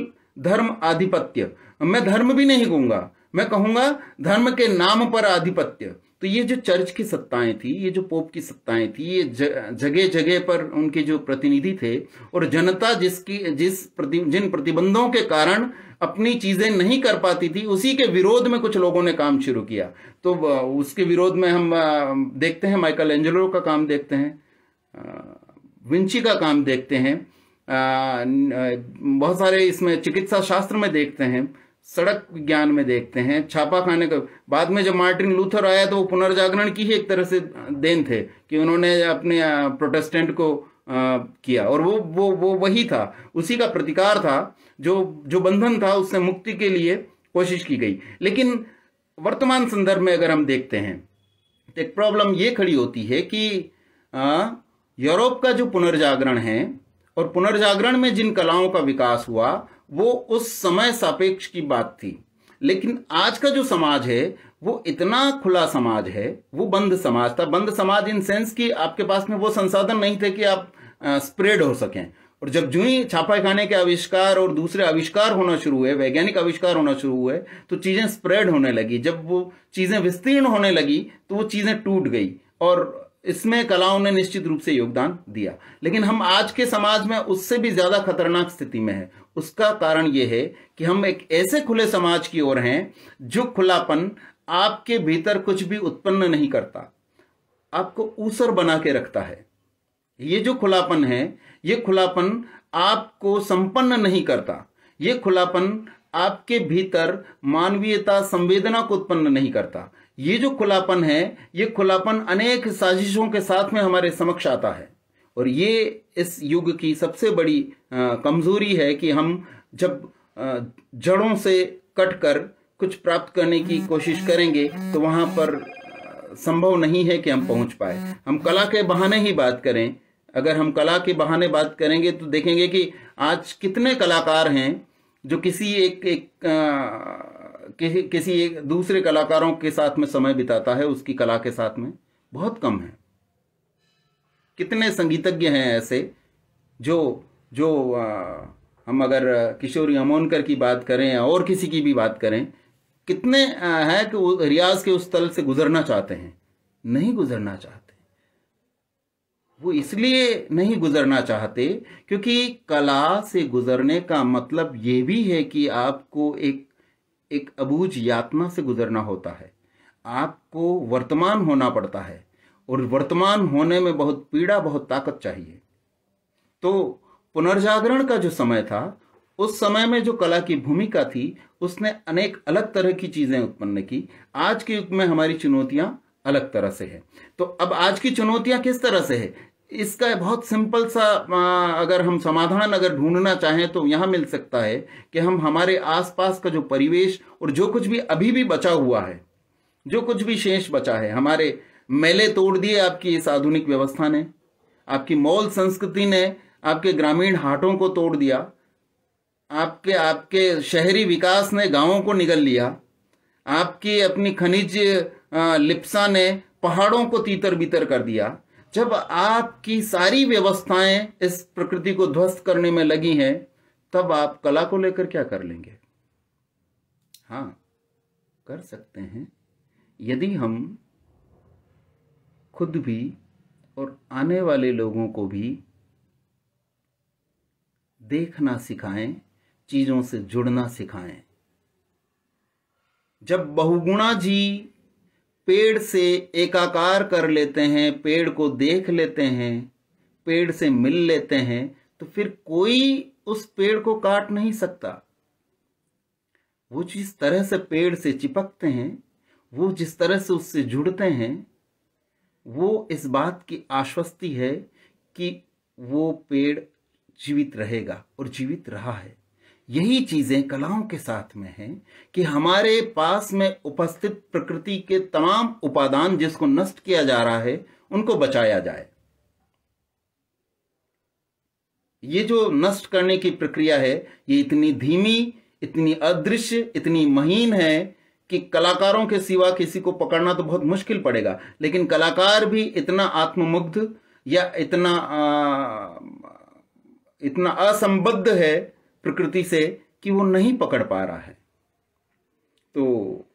धर्म आधिपत्य मैं धर्म भी नहीं कहूंगा मैं कहूंगा धर्म के नाम पर आधिपत्य तो ये जो चर्च की सत्ताएं थी ये जो पोप की सत्ताएं थी ये जगह जगह पर उनके जो प्रतिनिधि थे और जनता जिसकी जिस प्रति जिन प्रतिबंधों के कारण अपनी चीजें नहीं कर पाती थी उसी के विरोध में कुछ लोगों ने काम शुरू किया तो उसके विरोध में हम देखते हैं माइकल एंजलो का काम देखते हैं विंची का काम देखते हैं बहुत सारे इसमें चिकित्सा शास्त्र में देखते हैं सड़क विज्ञान में देखते हैं छापा खाने का बाद में जब मार्टिन लूथर आया तो वो पुनर्जागरण की ही एक तरह से देन थे कि उन्होंने अपने प्रोटेस्टेंट को आ, किया और वो वो वो वही था उसी का प्रतिकार था जो जो बंधन था उससे मुक्ति के लिए कोशिश की गई लेकिन वर्तमान संदर्भ में अगर हम देखते हैं तो एक प्रॉब्लम ये खड़ी होती है कि यूरोप का जो पुनर्जागरण है और पुनर्जागरण में जिन कलाओं का विकास हुआ वो उस समय सापेक्ष की बात थी लेकिन आज का जो समाज है वो इतना खुला समाज है वो बंद समाज था बंद समाज इन सेंस कि आपके पास में वो संसाधन नहीं थे कि आप स्प्रेड हो सकें और जब जू ही छापाखाने के आविष्कार और दूसरे आविष्कार होना शुरू हुए वैज्ञानिक आविष्कार होना शुरू हुए तो चीज़ें स्प्रेड होने लगी जब वो चीज़ें विस्तीर्ण होने लगी तो वो चीज़ें टूट गई और इसमें कलाओं ने निश्चित रूप से योगदान दिया लेकिन हम आज के समाज में उससे भी ज्यादा खतरनाक स्थिति में है उसका कारण यह है कि हम एक ऐसे खुले समाज की ओर हैं जो खुलापन आपके भीतर कुछ भी उत्पन्न नहीं करता आपको ऊसर बना के रखता है ये जो खुलापन है ये खुलापन आपको संपन्न नहीं करता ये खुलापन आपके भीतर मानवीयता संवेदना को उत्पन्न नहीं करता ये जो खुलापन है ये खुलापन अनेक साजिशों के साथ में हमारे समक्ष आता है और ये इस युग की सबसे बड़ी कमजोरी है कि हम जब जड़ों से कट कर कुछ प्राप्त करने की हम्म। कोशिश करेंगे तो वहां पर संभव नहीं है कि हम पहुंच पाए हम कला के बहाने ही बात करें अगर हम कला के बहाने बात करेंगे तो देखेंगे कि आज कितने कलाकार हैं जो किसी एक एक आ, किसी किसी एक दूसरे कलाकारों के साथ में समय बिताता है उसकी कला के साथ में बहुत कम है कितने संगीतज्ञ हैं ऐसे जो जो आ, हम अगर किशोरी अमोनकर की बात करें और किसी की भी बात करें कितने हैं कि रियाज के उस तल से गुजरना चाहते हैं नहीं गुजरना चाहते वो इसलिए नहीं गुजरना चाहते क्योंकि कला से गुजरने का मतलब ये भी है कि आपको एक एक अबूझ यातना से गुजरना होता है आपको वर्तमान होना पड़ता है और वर्तमान होने में बहुत पीड़ा बहुत ताकत चाहिए तो पुनर्जागरण का जो समय था उस समय में जो कला की भूमिका थी उसने अनेक अलग तरह की चीजें उत्पन्न की आज के युग में हमारी चुनौतियां अलग तरह से है तो अब आज की चुनौतियां किस तरह से है इसका बहुत सिंपल सा अगर हम समाधान अगर ढूंढना चाहें तो यहां मिल सकता है कि हम हमारे आसपास का जो परिवेश और जो कुछ भी अभी भी बचा हुआ है जो कुछ भी शेष बचा है हमारे मेले तोड़ दिए आपकी इस आधुनिक व्यवस्था ने आपकी मौल संस्कृति ने आपके ग्रामीण हाटों को तोड़ दिया आपके आपके शहरी विकास ने गांवों को निगल लिया आपकी अपनी खनिज लिप्सा ने पहाड़ों को तीतर बीतर कर दिया जब आपकी सारी व्यवस्थाएं इस प्रकृति को ध्वस्त करने में लगी हैं तब आप कला को लेकर क्या कर लेंगे हाँ कर सकते हैं यदि हम खुद भी और आने वाले लोगों को भी देखना सिखाएं चीज़ों से जुड़ना सिखाएं जब बहुगुणा जी पेड़ से एकाकार कर लेते हैं पेड़ को देख लेते हैं पेड़ से मिल लेते हैं तो फिर कोई उस पेड़ को काट नहीं सकता वो जिस तरह से पेड़ से चिपकते हैं वो जिस तरह से उससे जुड़ते हैं वो इस बात की आश्वस्ति है कि वो पेड़ जीवित रहेगा और जीवित रहा है यही चीजें कलाओं के साथ में है कि हमारे पास में उपस्थित प्रकृति के तमाम उपादान जिसको नष्ट किया जा रहा है उनको बचाया जाए ये जो नष्ट करने की प्रक्रिया है ये इतनी धीमी इतनी अदृश्य इतनी महीन है कि कलाकारों के सिवा किसी को पकड़ना तो बहुत मुश्किल पड़ेगा लेकिन कलाकार भी इतना आत्ममुग्ध या इतना आ, इतना असंबद्ध है प्रकृति से कि वो नहीं पकड़ पा रहा है तो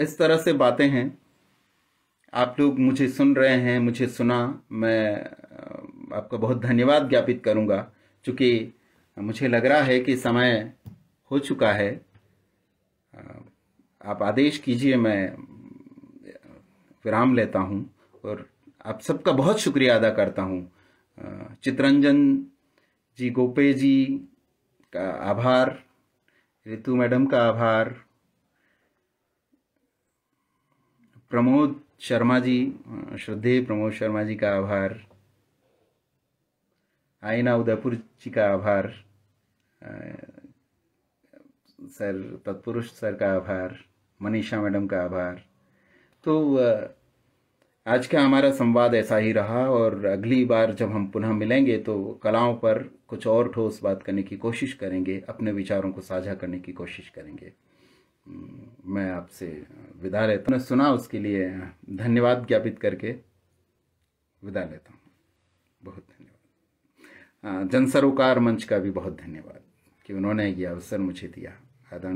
इस तरह से बातें हैं आप लोग मुझे सुन रहे हैं मुझे सुना मैं आपका बहुत धन्यवाद ज्ञापित करूंगा क्योंकि मुझे लग रहा है कि समय हो चुका है आप आदेश कीजिए मैं विराम लेता हूं और आप सबका बहुत शुक्रिया अदा करता हूं चित्रंजन जी गोपे जी का आभार रितु मैडम का आभार प्रमोद शर्मा जी श्रद्धेय प्रमोद शर्मा जी का आभार आईना उदयपुर जी का आभार सर तत्पुरुष सर का आभार मनीषा मैडम का आभार तो आज का हमारा संवाद ऐसा ही रहा और अगली बार जब हम पुनः मिलेंगे तो कलाओं पर कुछ और ठोस बात करने की कोशिश करेंगे अपने विचारों को साझा करने की कोशिश करेंगे हम्म, मैं आपसे विदा लेता हूँ सुना उसके लिए धन्यवाद ज्ञापित करके विदा लेता हूँ बहुत धन्यवाद जनसरोकार मंच का भी बहुत धन्यवाद कि उन्होंने ये अवसर मुझे दिया आदानी